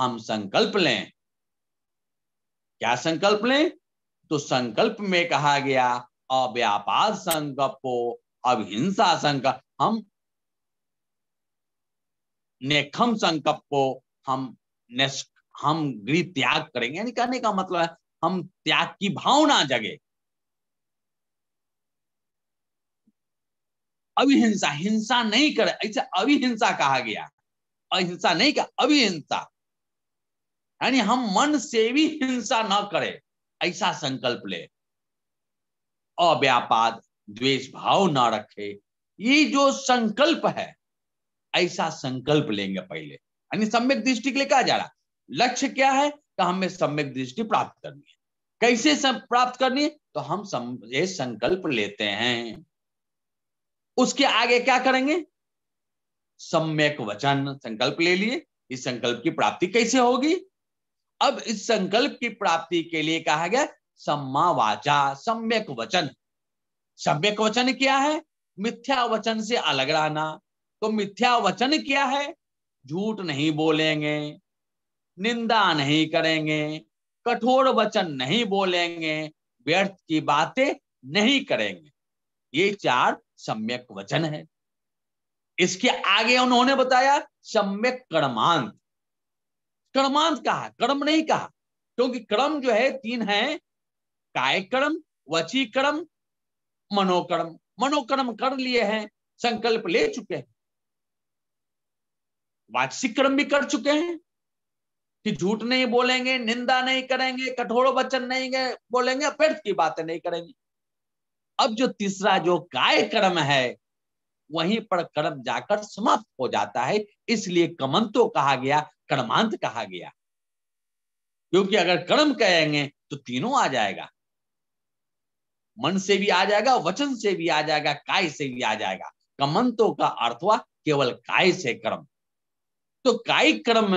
हम संकल्प लें क्या संकल्प लें तो संकल्प में कहा गया अव्यापार संकल्प को अभिहिंसा संकल्प हम नेखम संकल्प को हम हम गृह त्याग करेंगे यानी कहने का मतलब है हम त्याग की भावना जगे अभिहिंसा हिंसा नहीं करे ऐसे अभिहिंसा कहा गया अहिंसा नहीं कहा अभिहिंसा यानी हम मन से भी हिंसा ना करे ऐसा संकल्प ले अव्यापाद द्वेष भाव ना रखे ये जो संकल्प है ऐसा संकल्प लेंगे पहले यानी सम्यक दृष्टि के लिए कहा जा रहा लक्ष्य क्या है तो हमें सम्यक दृष्टि प्राप्त करनी है कैसे प्राप्त करनी है तो हम सम, ये संकल्प लेते हैं उसके आगे क्या करेंगे सम्यक वचन संकल्प ले लिए इस संकल्प की प्राप्ति कैसे होगी अब इस संकल्प की प्राप्ति के लिए कहा गया सम्मा वाचा सम्यक वचन सम्यक वचन क्या है मिथ्या वचन से अलग रहना तो मिथ्या वचन क्या है झूठ नहीं बोलेंगे निंदा नहीं करेंगे कठोर वचन नहीं बोलेंगे व्यर्थ की बातें नहीं करेंगे ये चार सम्यक वचन है इसके आगे उन्होंने बताया सम्यक कर्मांत कर्मांत कहा कर्म नहीं कहा क्योंकि कर्म जो है तीन है कायकर्म वची कर्म मनोकर्म मनोकर्म कर लिए हैं संकल्प ले चुके हैं वाचिक कर्म भी कर चुके हैं कि झूठ नहीं बोलेंगे निंदा नहीं करेंगे कठोर वचन नहीं बोलेंगे अपेट की बातें नहीं करेंगे अब जो तीसरा जो काय कर्म है वहीं पर कर्म जाकर समाप्त हो जाता है इसलिए कमंतो कहा गया कर्मांत कहा गया क्योंकि अगर कर्म कहेंगे तो तीनों आ जाएगा मन से भी आ जाएगा वचन से भी आ जाएगा काय से भी आ जाएगा कमंतो का अर्थ हुआ केवल काय से कर्म तो काय कर्म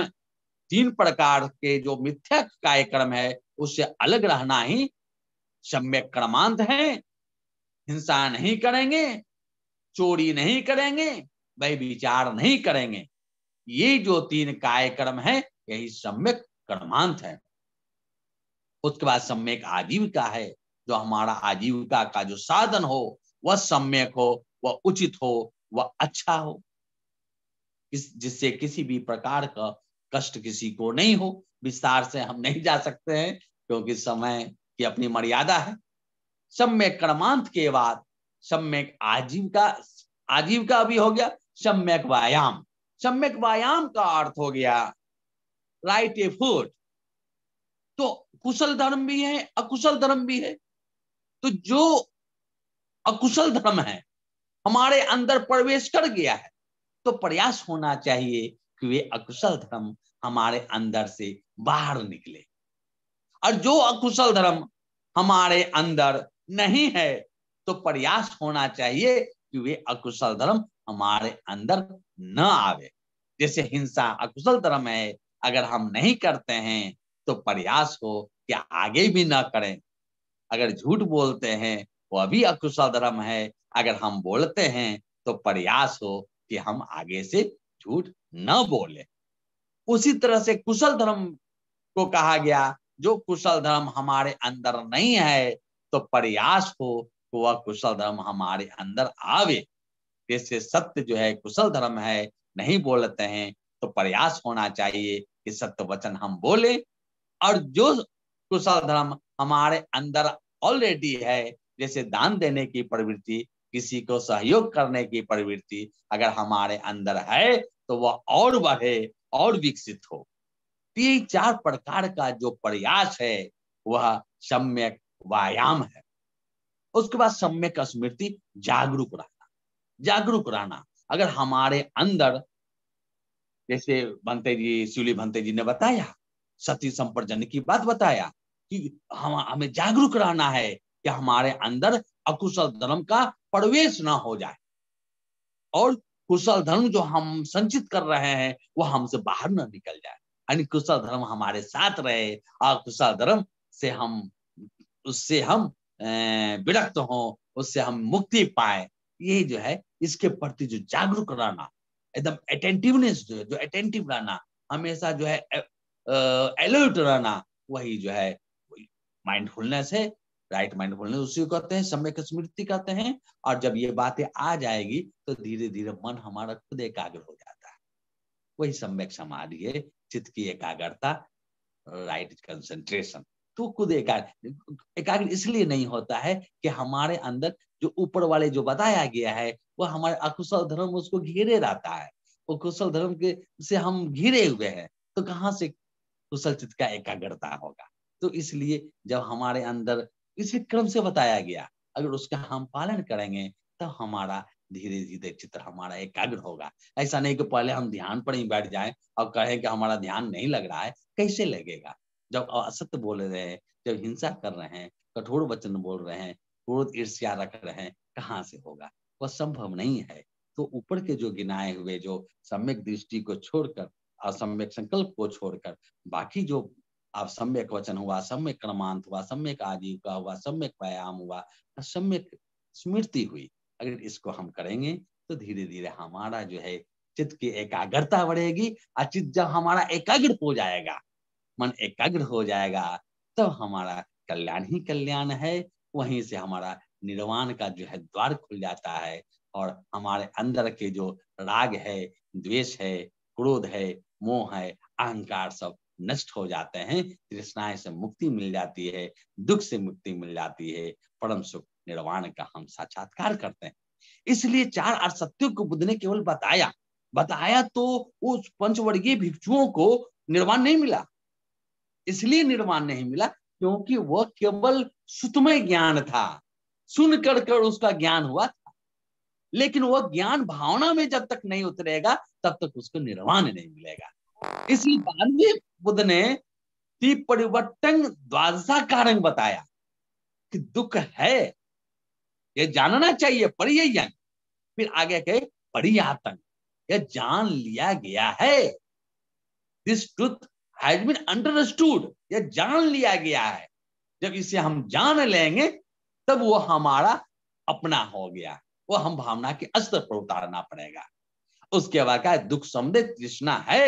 तीन प्रकार के जो मिथ्या काय कर्म है उससे अलग रहना ही सम्यक क्रमांत है हिंसा नहीं करेंगे चोरी नहीं करेंगे वह विचार नहीं करेंगे ये जो तीन काय कर्म है यही सम्यक कर्मांत है उसके बाद सम्यक आजीविका है जो हमारा आजीविका का जो साधन हो वह सम्यक हो वह उचित हो वह अच्छा हो इस जिससे किसी भी प्रकार का कष्ट किसी को नहीं हो विस्तार से हम नहीं जा सकते हैं क्योंकि समय की अपनी मर्यादा है सम्यक क्रमांत के बाद सम्यक आजीविका आजीविका भी हो गया सम्यक व्यायाम सम्यक व्यायाम का अर्थ हो गया राइट ए फूड तो कुशल धर्म भी है अकुशल धर्म भी है तो जो अकुशल धर्म है हमारे अंदर प्रवेश कर गया है तो प्रयास होना चाहिए कि वे अकुशल धर्म हमारे अंदर से बाहर निकले और जो अकुशल धर्म हमारे अंदर नहीं है तो प्रयास होना चाहिए कि वे अकुशल धर्म हमारे अंदर न आवे जैसे हिंसा अकुशल धर्म है अगर हम नहीं करते हैं तो प्रयास हो कि आगे भी ना करें अगर झूठ बोलते हैं वह भी अकुशल धर्म है अगर हम बोलते हैं तो प्रयास हो कि हम आगे से झूठ न बोले उसी तरह से कुशल धर्म को कहा गया जो कुशल धर्म हमारे अंदर नहीं है तो प्रयास हो कि वह कुशल धर्म हमारे अंदर आवे जैसे सत्य जो है कुशल धर्म है नहीं बोलते हैं तो प्रयास होना चाहिए कि सत्य वचन हम बोले और जो कुशल धर्म हमारे अंदर ऑलरेडी है जैसे दान देने की प्रवृत्ति किसी को सहयोग करने की प्रवृत्ति अगर हमारे अंदर है तो वह और बढ़े और विकसित हो तीन चार प्रकार का जो प्रयास है वह सम्यक व्यायाम है उसके बाद सम्यक स्मृति जागरूक रहना जागरूक रहना अगर हमारे अंदर जैसे भंते जी शिवली भंते जी ने बताया सती संपर्जन की बात बताया कि हम हमें जागरूक रहना है कि हमारे अंदर अकुशल धर्म का प्रवेश ना हो जाए और कुशल धर्म जो हम संचित कर रहे हैं वो हमसे बाहर ना निकल जाए यानी कुशल धर्म हमारे साथ रहे और कुशल धर्म से हम उससे हम विरक्त हो उससे हम मुक्ति पाए ये जो है इसके प्रति जो जागरूक रहना एकदम अटेंटिवनेस जो है जो अटेंटिव रहना हमेशा जो है अलर्ट रहना वही जो है माइंडफुलनेस है राइट माइंडफुलनेस उसी को कहते हैं सम्यक स्मृति कहते हैं और जब ये बातें आ जाएगी तो धीरे धीरे मन हमारा खुद एकाग्र हो जाता है वही सम्यक समाधि है चित्त की एकाग्रता राइट कंसेंट्रेशन तो खुद एकाग्र एकाग्र इसलिए नहीं होता है कि हमारे अंदर जो ऊपर वाले जो बताया गया है वह हमारे अकुशल धर्म उसको घेरे रहता है वो कुशल धर्म के से हम घिरे हुए हैं तो कहाँ से कुशल चित्त का एकाग्रता होगा तो इसलिए जब हमारे अंदर इसी क्रम से बताया गया अगर उसका हम पालन करेंगे तो हमारा धीरे धीरे चित्र हमारा एकाग्र होगा ऐसा नहीं कि पहले हम ध्यान पर ही बैठ जाएं और कहें कि हमारा ध्यान नहीं लग रहा है कैसे लगेगा जब असत्य बोल रहे हैं जब हिंसा कर रहे हैं कठोर वचन बोल रहे हैं क्रोध ईर्ष्या रख रहे हैं कहाँ से होगा वह संभव नहीं है तो ऊपर के जो गिनाए हुए जो सम्यक दृष्टि को छोड़कर असम्यक संकल्प को छोड़कर बाकी जो आप सम्यक वचन हुआ सम्यक क्रमांत हुआ सम्यक आजीविका हुआ सम्यक व्यायाम हुआ सम्यक स्मृति हुई अगर इसको हम करेंगे तो धीरे धीरे हमारा जो है चित्त की एकाग्रता बढ़ेगी और चित्त जब हमारा एकाग्र हो जाएगा मन एकाग्र हो जाएगा तब तो हमारा कल्याण ही कल्याण है वहीं से हमारा निर्वाण का जो है द्वार खुल जाता है और हमारे अंदर के जो राग है द्वेष है क्रोध है मोह है अहंकार सब नष्ट हो जाते हैं तृष्णाएं से मुक्ति मिल जाती है दुख से मुक्ति मिल जाती है परम सुख निर्वाण का हम साक्षात्कार करते हैं इसलिए चार असत्यों को बुद्ध ने केवल बताया बताया तो उस पंचवर्गीय भिक्षुओं को निर्वाण नहीं मिला इसलिए निर्वाण नहीं मिला क्योंकि वह केवल सुतमय ज्ञान था सुन कर कर उसका ज्ञान हुआ था लेकिन वह ज्ञान भावना में जब तक नहीं उतरेगा तब तक उसको निर्वाण नहीं मिलेगा इसी बात में बुद्ध ने ती परिवर्तन द्वादशा कारण बताया कि दुख है ये जानना चाहिए परियन फिर आगे कहे परियातन यह जान लिया गया है this truth has been understood यह जान लिया गया है जब इसे हम जान लेंगे तब वो हमारा अपना हो गया वो हम भावना के अस्त्र पर उतारना पड़ेगा उसके बाद का दुख समृद्ध तृष्णा है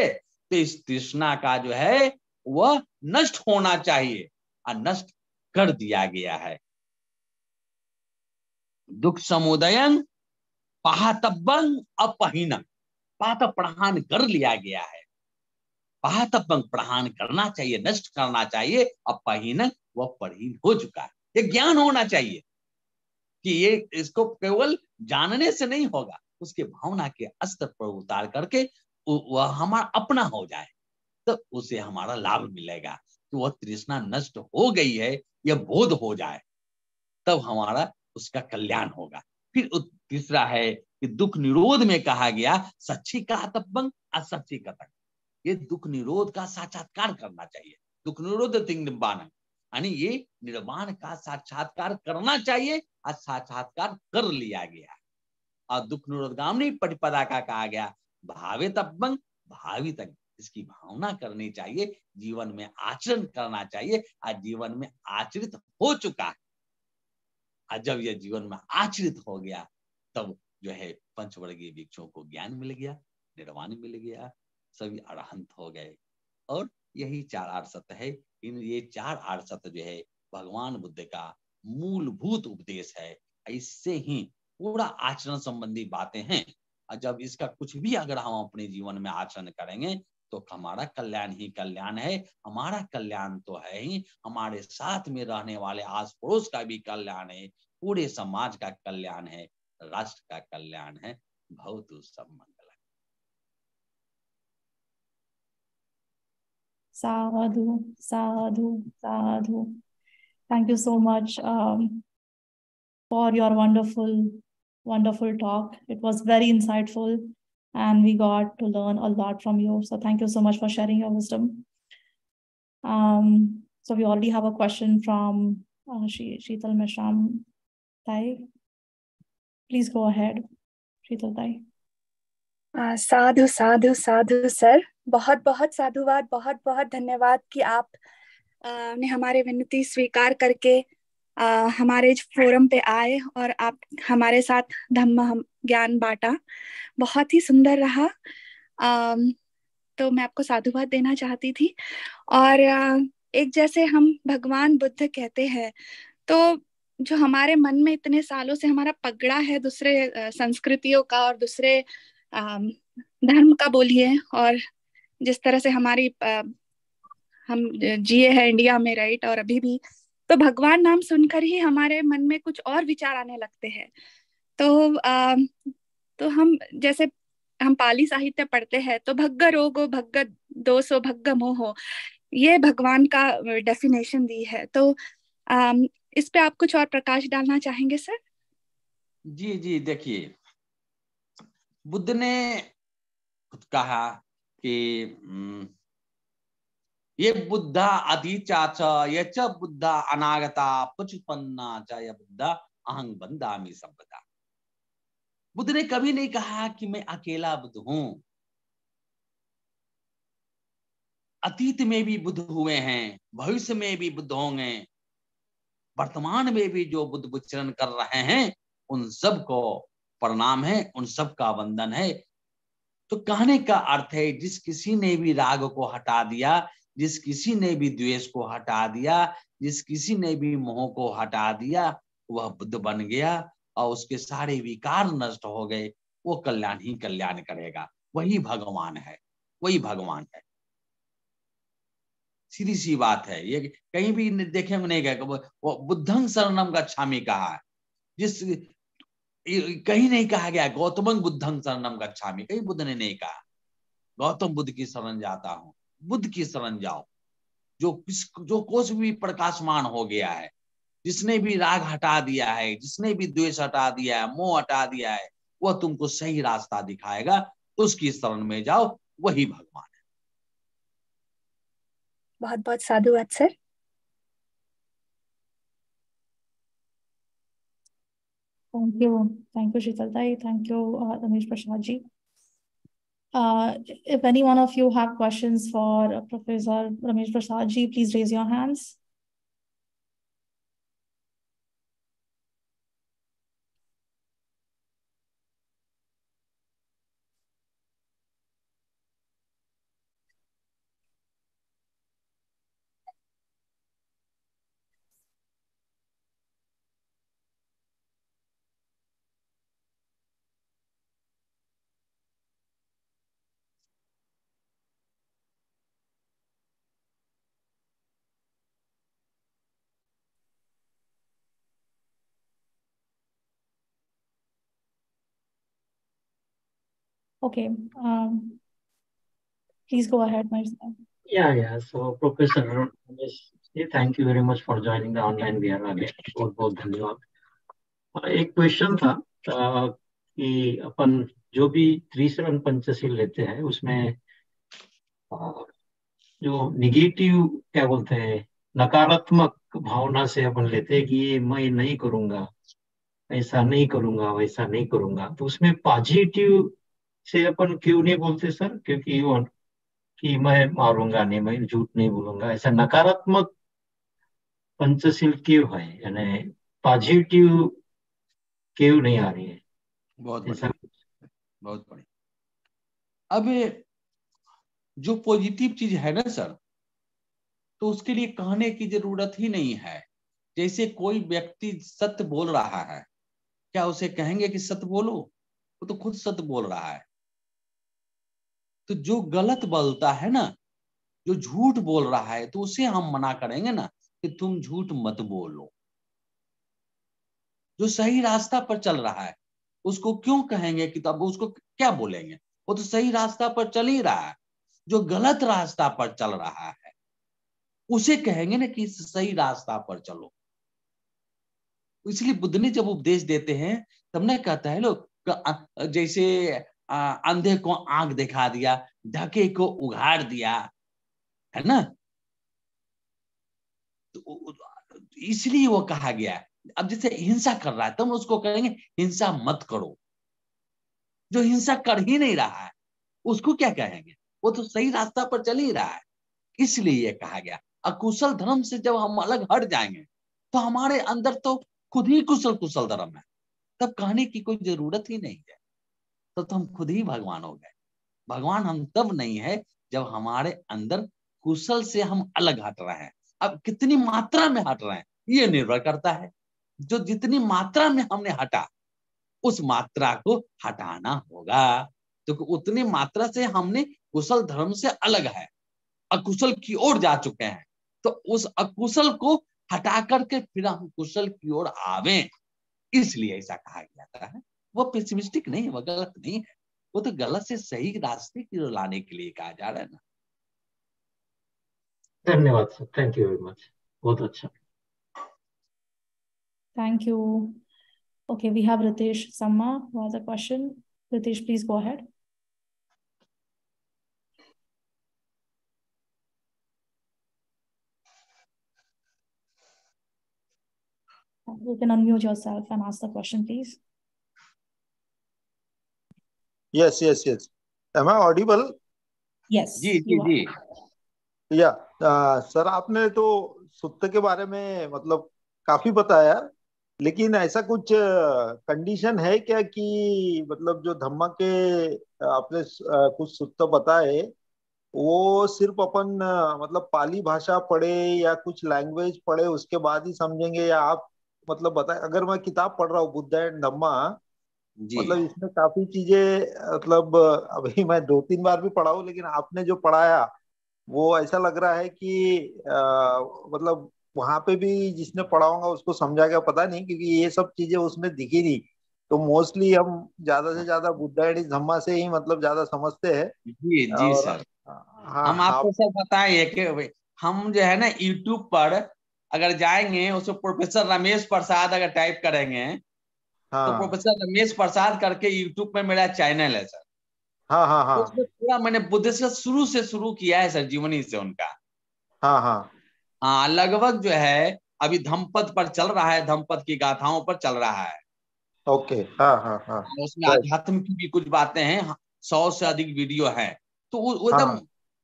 तो इस तृष्णा का जो है वह नष्ट होना चाहिए और नष्ट कर दिया गया है दुख समुदयन पहातबंग अपहिनंग पात प्रहान कर लिया गया है पहातबंग प्रहान करना चाहिए नष्ट करना चाहिए अपहिनंग वह परहीन हो चुका है ये ज्ञान होना चाहिए कि ये इसको केवल जानने से नहीं होगा उसके भावना के अस्त्र पर उतार करके वह हमारा अपना हो जाए तो उसे हमारा लाभ मिलेगा तो वह तृष्णा नष्ट हो गई है यह बोध हो जाए तब हमारा उसका कल्याण होगा फिर तीसरा है कि दुख निरोध में कहा गया सच्ची का तपंग असच्ची का तक ये दुख निरोध का साक्षात्कार करना चाहिए दुख निरोध तिंग निर्वाण यानी ये निर्वाण का साक्षात्कार करना चाहिए और साक्षात्कार कर लिया गया और दुख गामी प्रतिपदा का कहा गया भावित भावी तक इसकी भावना करनी चाहिए जीवन में आचरण करना चाहिए आज जीवन में आचरित हो चुका है आज जब यह जीवन में आचरित हो गया तब जो है पंचवर्गीय वृक्षों को ज्ञान मिल गया निर्वाण मिल गया सभी अड़हंत हो गए और यही चार आरसत है इन ये चार आरसत जो है भगवान बुद्ध का मूलभूत उपदेश है इससे ही पूरा आचरण संबंधी बातें हैं जब इसका कुछ भी अगर हम अपने जीवन में आचरण करेंगे तो हमारा कल्याण ही कल्याण है हमारा कल्याण तो है ही हमारे साथ में रहने वाले आस पड़ोस का भी कल्याण है पूरे समाज का कल्याण है राष्ट्र का कल्याण है बहुत सब मंगल साधु साधु साधु thank you so much for your wonderful wonderful talk. It was very insightful, and we got to learn a lot from you. So thank you so much for sharing your wisdom. Um, so we already have a question from uh, Sheetal Mesham Please go ahead, Sheetal Tai. Sadhu, Sadhu, Sadhu, sir. बहुत बहुत साधुवाद बहुत बहुत धन्यवाद कि आप uh, ने हमारे विनती स्वीकार करके हमारे फोरम पे आए और आप हमारे साथ धम्म ज्ञान बांटा बहुत ही सुंदर रहा तो मैं आपको साधुवाद देना चाहती थी और एक जैसे हम भगवान बुद्ध कहते हैं तो जो हमारे मन में इतने सालों से हमारा पगड़ा है दूसरे संस्कृतियों का और दूसरे धर्म का बोलिए और जिस तरह से हमारी हम जिए हैं इंडिया में राइट और अभी भी तो भगवान नाम सुनकर ही हमारे मन में कुछ और विचार आने लगते हैं तो आ, तो हम जैसे हम पाली साहित्य पढ़ते हैं तो भग्ग रोगो भग्ग दोषो भग्ग मोहो ये भगवान का डेफिनेशन दी है तो आ, इस पे आप कुछ और प्रकाश डालना चाहेंगे सर जी जी देखिए बुद्ध ने कहा कि ये बुद्धा अधीचा च बुद्धा अनागता पुचपन्ना च ये बुद्धा अहंग बंदा संपदा बुद्ध ने कभी नहीं कहा कि मैं अकेला बुद्ध हूं अतीत में भी बुद्ध हुए हैं भविष्य में भी बुद्ध होंगे वर्तमान में भी जो बुद्ध विचरण कर रहे हैं उन सब को प्रणाम है उन सब का वंदन है तो कहने का अर्थ है जिस किसी ने भी राग को हटा दिया जिस किसी ने भी द्वेष को हटा दिया जिस किसी ने भी मोह को हटा दिया वह बुद्ध बन गया और उसके सारे विकार नष्ट हो गए वो कल्याण ही कल्याण करेगा वही भगवान है वही भगवान है सीधी सी बात है ये कहीं भी देखेंगे नहीं गए वो बुद्धंग शरणम छामी कहा है जिस कहीं नहीं कहा गया गौतम बुद्धंग शरणम छामी कहीं बुद्ध ने नहीं कहा गौतम बुद्ध की शरण जाता हूं बुद्ध की शरण जाओ जो किस जो कुछ भी प्रकाशमान हो गया है जिसने भी राग हटा दिया है जिसने भी द्वेष हटा दिया है मोह हटा दिया है वह तुमको सही रास्ता दिखाएगा उसकी शरण में जाओ वही भगवान है बहुत बहुत साधुवाद sir thank you thank you शीतलता thank you Ramesh Prasad ji Uh, if any one of you have questions for uh, Professor Ramesh Prasadji, please raise your hands. Okay. Um, please go ahead, Marcel. Yeah, yeah. So, Professor, thank you very much for joining the online VR again. बहुत बहुत धन्यवाद एक question था कि अपन जो भी त्रिशरण पंचशील लेते हैं उसमें जो निगेटिव क्या बोलते हैं नकारात्मक भावना से अपन लेते हैं कि ये मैं नहीं करूंगा ऐसा नहीं करूंगा वैसा नहीं करूंगा तो उसमें पॉजिटिव से अपन क्यों नहीं बोलते सर क्योंकि कि मैं मारूंगा नहीं मैं झूठ नहीं बोलूंगा ऐसा नकारात्मक पंचशील क्यों है यानी पॉजिटिव क्यों नहीं आ रही है बहुत ऐसा बहुत बढ़िया अब जो पॉजिटिव चीज है ना सर तो उसके लिए कहने की जरूरत ही नहीं है जैसे कोई व्यक्ति सत्य बोल रहा है क्या उसे कहेंगे कि सत्य बोलो वो तो खुद सत्य बोल रहा है तो जो गलत बोलता है ना जो झूठ बोल रहा है तो उसे हम मना करेंगे ना कि तुम झूठ मत बोलो जो सही रास्ता पर चल रहा है उसको क्यों कहेंगे कि तब उसको क्या बोलेंगे वो तो सही रास्ता पर चल ही रहा है जो गलत रास्ता पर चल रहा है उसे कहेंगे ना कि सही रास्ता पर चलो इसलिए बुद्ध ने जब उपदेश देते हैं तब ना कहता है लोग जैसे अंधे को आंख दिखा दिया ढके को उघाड़ दिया है ना तो इसलिए वो कहा गया अब जैसे हिंसा कर रहा है तुम तो उसको कहेंगे हिंसा मत करो जो हिंसा कर ही नहीं रहा है उसको क्या कहेंगे वो तो सही रास्ता पर चल ही रहा है इसलिए ये कहा गया अकुशल धर्म से जब हम अलग हट जाएंगे तो हमारे अंदर तो खुद ही कुशल कुशल धर्म है तब कहने की कोई जरूरत ही नहीं है तो तुम खुद ही भगवान हो गए भगवान हम तब नहीं है जब हमारे अंदर कुशल से हम अलग हट रहे हैं अब कितनी मात्रा में हट रहे हैं ये निर्भर करता है जो जितनी मात्रा में हमने हटा उस मात्रा को हटाना होगा क्योंकि तो उतनी मात्रा से हमने कुशल धर्म से अलग है अकुशल की ओर जा चुके हैं तो उस अकुशल को हटा करके फिर हम कुशल की ओर आवे इसलिए ऐसा कहा जाता है वो पेसिमिस्टिक नहीं है वो गलत नहीं वो तो गलत से सही रास्ते की ओर लाने के लिए कहा जा रहा है ना धन्यवाद sir thank you very much बहुत अच्छा thank you okay we have Ritesh Samma was a question Ritesh please go ahead You can unmute yourself and ask the question, please. yes yes yes am i audible yes जी जी जी yeah sir uh, आपने तो सुप्त के बारे में मतलब काफी बताया लेकिन ऐसा कुछ कंडीशन uh, है क्या कि मतलब जो धम्मा के uh, आपने कुछ सुप्त बताए वो सिर्फ अपन मतलब पाली भाषा पढ़े या कुछ लैंग्वेज पढ़े उसके बाद ही समझेंगे या आप मतलब बताए अगर मैं किताब पढ़ रहा हूँ बुद्ध एंड धम्मा मतलब इसमें काफी चीजें मतलब अभी मैं दो तीन बार भी पढ़ाऊ लेकिन आपने जो पढ़ाया वो ऐसा लग रहा है कि आ, मतलब वहां पे भी जिसने पढ़ाऊंगा उसको समझा गया पता नहीं क्योंकि ये सब चीजें उसमें दिखी नहीं तो मोस्टली हम ज्यादा से ज्यादा बुद्धायणी धम्मा से ही मतलब ज्यादा समझते हैं जी जी और, सर हाँ, हम आपको सर बताए कि हम जो है ना यूट्यूब पर अगर जाएंगे उसे प्रोफेसर रमेश प्रसाद अगर टाइप करेंगे तो हाँ। तो प्रोफेसर रमेश प्रसाद करके यूट्यूब पर मेरा चैनल है सर हाँ हाँ हाँ तो पूरा मैंने बुद्धिस्ट शुरू से शुरू किया है सर जीवनी से उनका हाँ हाँ हाँ लगभग जो है अभी धमपद पर चल रहा है धमपद की गाथाओं पर चल रहा है ओके हाँ हाँ हाँ, हाँ उसमें आध्यात्म की भी कुछ बातें हैं हाँ, सौ से अधिक वीडियो है तो एकदम हाँ।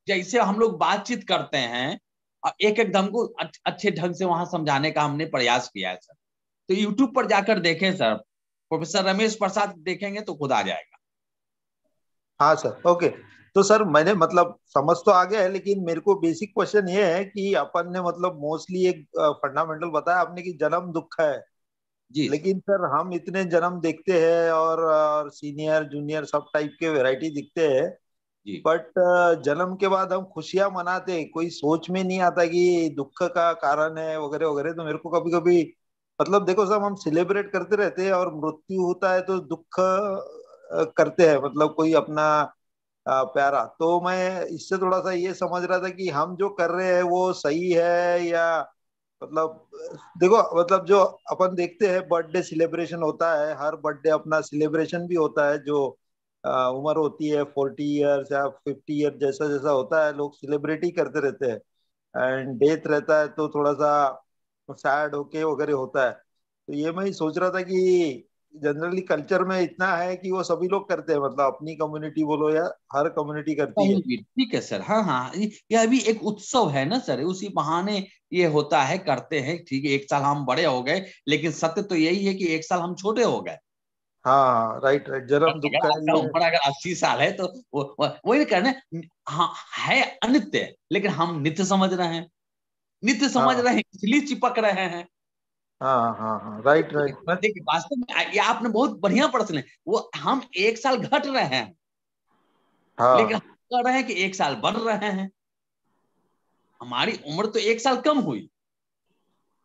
जैसे हम लोग बातचीत करते हैं एक एक दम को अच्छे ढंग से वहां समझाने का हमने प्रयास किया है सर तो यूट्यूब पर जाकर देखें सर प्रोफेसर रमेश प्रसाद देखेंगे तो खुद आ जाएगा हाँ सर ओके तो सर मैंने मतलब समझ तो आ गया है लेकिन मेरे को बेसिक क्वेश्चन ये है कि अपन ने मतलब मोस्टली एक फंडामेंटल बताया आपने कि जन्म दुख है जी लेकिन सर हम इतने जन्म देखते हैं और, और सीनियर जूनियर सब टाइप के वैरायटी दिखते हैं बट जन्म के बाद हम खुशियां मनाते कोई सोच में नहीं आता कि दुख का कारण है वगैरह वगैरह तो मेरे को कभी कभी मतलब देखो साहब हम सेलिब्रेट करते रहते हैं और मृत्यु होता है तो दुख करते हैं मतलब कोई अपना प्यारा तो मैं इससे थोड़ा सा ये समझ रहा था कि हम जो कर रहे हैं वो सही है या मतलब देखो मतलब जो अपन देखते हैं बर्थडे सेलिब्रेशन होता है हर बर्थडे अपना सेलिब्रेशन भी होता है जो उम्र होती है फोर्टी ईयर्स या फिफ्टी ईयर जैसा जैसा होता है लोग सेलिब्रेट ही करते रहते हैं एंड डेथ रहता है तो थोड़ा सा और सैड होके वगैरह होता है तो ये मैं सोच रहा था कि जनरली कल्चर में इतना है कि वो सभी लोग करते हैं मतलब अपनी कम्युनिटी बोलो या हर कम्युनिटी करती है ठीक है सर हाँ हाँ ये अभी एक उत्सव है ना सर उसी बहाने ये होता है करते हैं ठीक है एक साल हम बड़े हो गए लेकिन सत्य तो यही है कि एक साल हम छोटे हो गए हाँ राइट राइट जन्म दुख का उम्र अगर अस्सी साल है तो वही वो, वो, करना हाँ है अनित्य लेकिन हम नित्य समझ रहे हैं नित्य समझ हाँ। रहे हैं इसलिए चिपक रहे हैं हाँ हाँ हाँ राइट राइट देखिए वास्तव में ये आपने बहुत बढ़िया प्रश्न है वो हम एक साल घट रहे हैं हाँ। लेकिन हम कह रहे हैं कि एक साल बढ़ रहे हैं हमारी उम्र तो एक साल कम हुई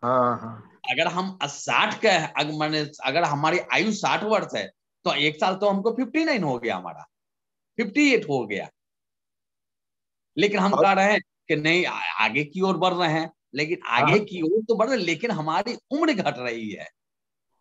हाँ, हाँ। अगर हम साठ का अगर मैंने अगर हमारी आयु साठ वर्ष है तो एक साल तो हमको फिफ्टी नाइन हो गया हमारा फिफ्टी एट हो गया लेकिन हम कह रहे हैं कि नहीं आगे की ओर बढ़ रहे हैं लेकिन आगे हाँ। की ओर तो बढ़ रहे लेकिन हमारी उम्र घट रही है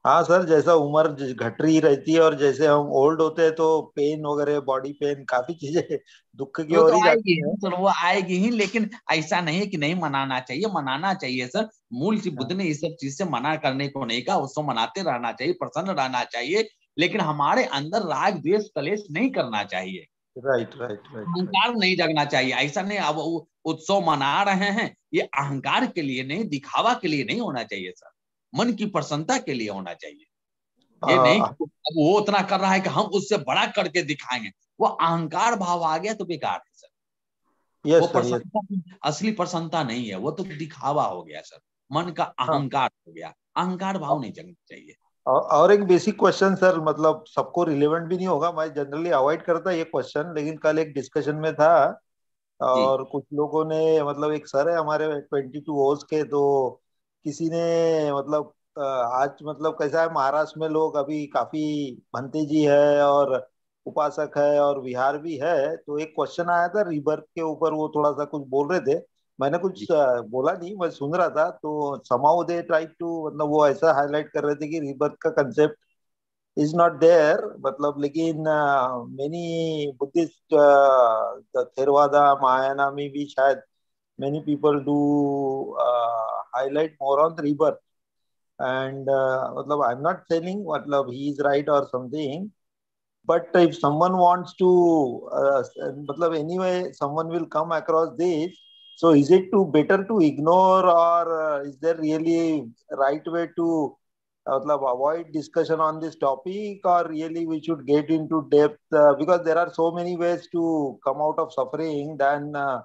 हाँ सर जैसा उम्र घट रही रहती है और जैसे हम ओल्ड होते हैं तो पेन वगैरह बॉडी पेन काफी चीजें दुख की ओर तो आएगी सर वो आएगी ही लेकिन ऐसा नहीं है कि नहीं मनाना चाहिए मनाना चाहिए सर मूल बुद्ध हाँ। ने इस सब चीज से मना करने को नहीं कहा उसको मनाते रहना चाहिए प्रसन्न रहना चाहिए लेकिन हमारे अंदर राग द्वेष कलेश नहीं करना चाहिए राइट राइट राइट अहंकार नहीं जगना चाहिए ऐसा नहीं अब उत्सव मना रहे हैं ये अहंकार के लिए नहीं दिखावा के लिए नहीं होना चाहिए सर मन की प्रसन्नता के लिए होना चाहिए ये नहीं हाँ। अब वो उतना कर रहा है कि हम उससे बड़ा करके दिखाएंगे वो अहंकार भाव आ गया तो बेकार है सर yes, वो प्रसन्नता असली प्रसन्नता नहीं है वो तो दिखावा हो गया सर मन का हाँ। अहंकार हो गया अहंकार भाव नहीं जगना चाहिए और एक बेसिक क्वेश्चन सर मतलब सबको रिलेवेंट भी नहीं होगा मैं जनरली अवॉइड करता ये क्वेश्चन लेकिन कल एक डिस्कशन में था और कुछ लोगों ने मतलब एक सर है हमारे ट्वेंटी टू ओवर्स के तो किसी ने मतलब आज मतलब कैसा है महाराष्ट्र में लोग अभी काफी भंते जी है और उपासक है और विहार भी है तो एक क्वेश्चन आया था रिबर्थ के ऊपर वो थोड़ा सा कुछ बोल रहे थे मैंने कुछ बोला नहीं मैं सुन रहा था तो समाउ दे ट्राई टू मतलब वो ऐसा हाईलाइट कर रहे थे कि रिबर्थ का कंसेप्ट इज नॉट देयर मतलब लेकिन मेनी बुद्धिस्ट थेरवादा मायाना में भी शायद many people do highlight more on rebirth and मतलब आई एम नॉट सेलिंग मतलब ही इज राइट और something but if someone wants to मतलब anyway someone will come across this So is it to better to ignore or uh, is there really right way to uh, avoid discussion on this topic or really we should get into depth uh, because there are so many ways to come out of suffering than uh,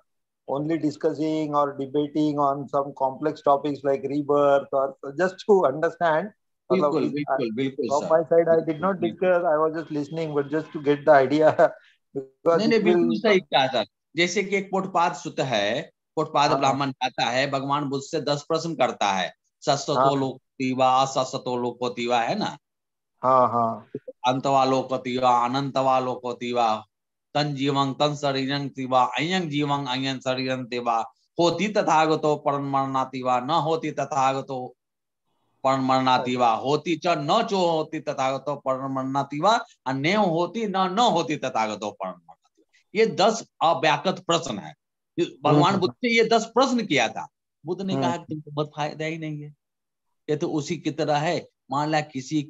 only discussing or debating on some complex topics like rebirth or just to understand. Bilkul, bilkul, bilkul, from my side, I did not discuss. I was just listening, but just to get the idea. नहीं नहीं बिल्कुल सही कहा sir जैसे कि एक पोटपाद सुत है फुटपाथ हाँ। ब्राह्मण जाता है भगवान बुद्ध से दस प्रश्न करता है सस्तो हाँ। लोक तीवा असतो लोक तीवा है ना हाँ हाँ अंतवालोक तीवा अनंतवालोक तीवा तन जीवंग तन शरीर तीवा अयंग जीवंग अयंग शरीर तीवा होती तथागतो परम मरणातीवा न होती तथागतो परम मरणातीवा अच्छा। होती च न चो होती तथागतो परम मरणातीवा अन्य होती न न होती तथागतो परम मरणातीवा ये दस अव्याकृत प्रश्न है भगवान हाँ। बुद्ध ने ये दस प्रश्न किया था बुद्ध ने हाँ। कहा तुमको बहुत फायदा ही नहीं है ये तो उसी की तरह है मान ला किसी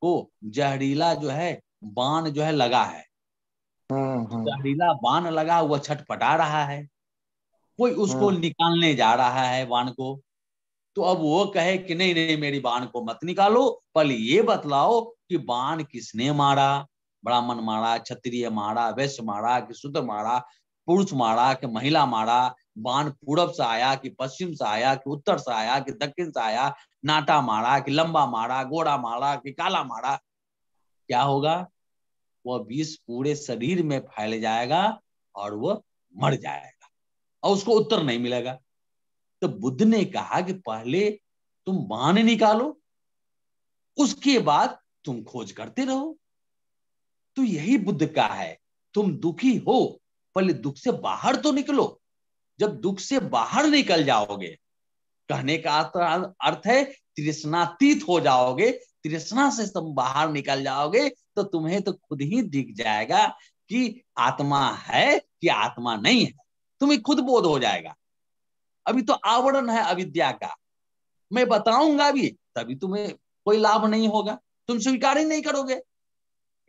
को जहरीला जो है बाण जो है लगा है हाँ, जहरीला बाण लगा हुआ छटपटा रहा है कोई उसको निकालने जा रहा है बाण को तो अब वो कहे कि नहीं नहीं मेरी बाण को मत निकालो पर ये बतलाओ कि बाण किसने मारा ब्राह्मण मारा क्षत्रिय मारा वैश्य मारा कि शुद्ध मारा पुरुष मारा कि महिला मारा बाण पूरब से आया कि पश्चिम से आया कि उत्तर से आया कि दक्षिण से आया नाटा मारा कि लंबा मारा गोड़ा मारा कि काला मारा क्या होगा वह विष पूरे शरीर में फैल जाएगा और वह मर जाएगा और उसको उत्तर नहीं मिलेगा तो बुद्ध ने कहा कि पहले तुम बाण निकालो उसके बाद तुम खोज करते रहो तो यही बुद्ध का है तुम दुखी हो पहले दुख से बाहर तो निकलो जब दुख से बाहर निकल जाओगे कहने का अर्थ है तृष्णातीत हो जाओगे तृष्णा से तुम बाहर निकल जाओगे तो तुम्हें तो खुद ही दिख जाएगा कि आत्मा है कि आत्मा नहीं है तुम्हें खुद बोध हो जाएगा अभी तो आवरण है अविद्या का मैं बताऊंगा भी तभी तुम्हें कोई लाभ नहीं होगा तुम स्वीकार ही नहीं करोगे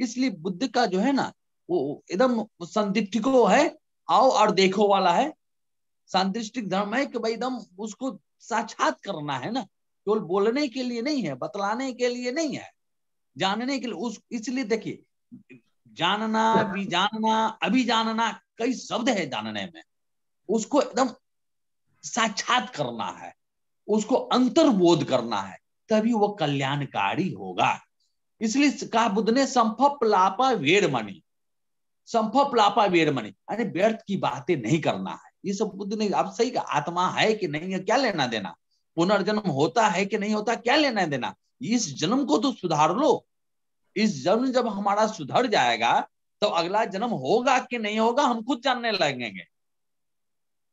इसलिए बुद्ध का जो है ना वो एकदम संदिग्धिको है आओ और देखो वाला है सांदृष्टिक धर्म है कि भाई एकदम उसको साक्षात करना है ना केवल बोलने के लिए नहीं है बतलाने के लिए नहीं है जानने के लिए उस इसलिए देखिए जानना भी जानना अभी जानना कई शब्द है जानने में उसको एकदम साक्षात करना है उसको अंतर्बोध करना है तभी वो कल्याणकारी होगा इसलिए कहा बुद्ध ने संभव लापा वेड़ मनी संभव लापा वेरमणि अरे व्यर्थ की बातें नहीं करना है ये सब बुद्ध ने आप सही का आत्मा है कि नहीं है क्या लेना देना पुनर्जन्म होता है कि नहीं होता क्या लेना देना इस जन्म को तो सुधार लो इस जन्म जब हमारा सुधर जाएगा तो अगला जन्म होगा कि नहीं होगा हम खुद जानने लगेंगे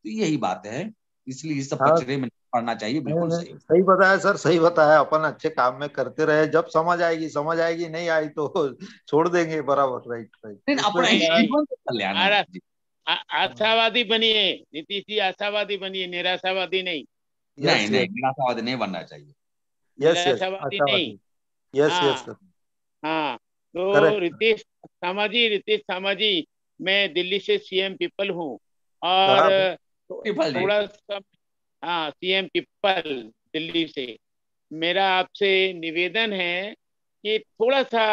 तो यही बात है इसलिए इस सब हाँ। कचरे में पढ़ना चाहिए बिल्कुल सही सही बताया सर सही बताया अपन अच्छे काम में करते रहे जब समझ आएगी समझ आएगी नहीं आई तो छोड़ देंगे बराबर राइट राइट आशावादी बनिए नीतीश जी आशावादी बनिए निराशावादी नहीं नहीं नहीं निराशावादी नहीं बनना चाहिए निराशावादी नहीं यस यस हाँ।, हाँ तो रितेश सामाजी रितेश सामाजी मैं दिल्ली से सीएम पीपल हूँ और हाँ। थोड़ा सा हाँ सीएम पिपल दिल्ली से मेरा आपसे निवेदन है कि थोड़ा सा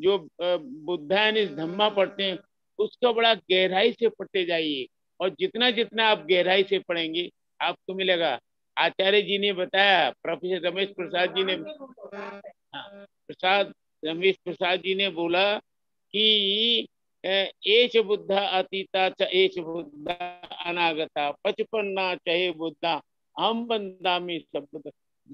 जो बुद्धायन इस धम्मा पढ़ते हैं उसका बड़ा गहराई से पढ़ते जाइए और जितना जितना आप गहराई से पढ़ेंगे आपको मिलेगा आचार्य जी ने बताया प्रोफेसर रमेश प्रसाद जी ने हाँ, प्रसाद रमेश प्रसाद जी ने बोला कि एच बुद्धा अतीता च एच बुद्धा अनागता पचपन्ना चाहे बुद्धा हम बंदामी सब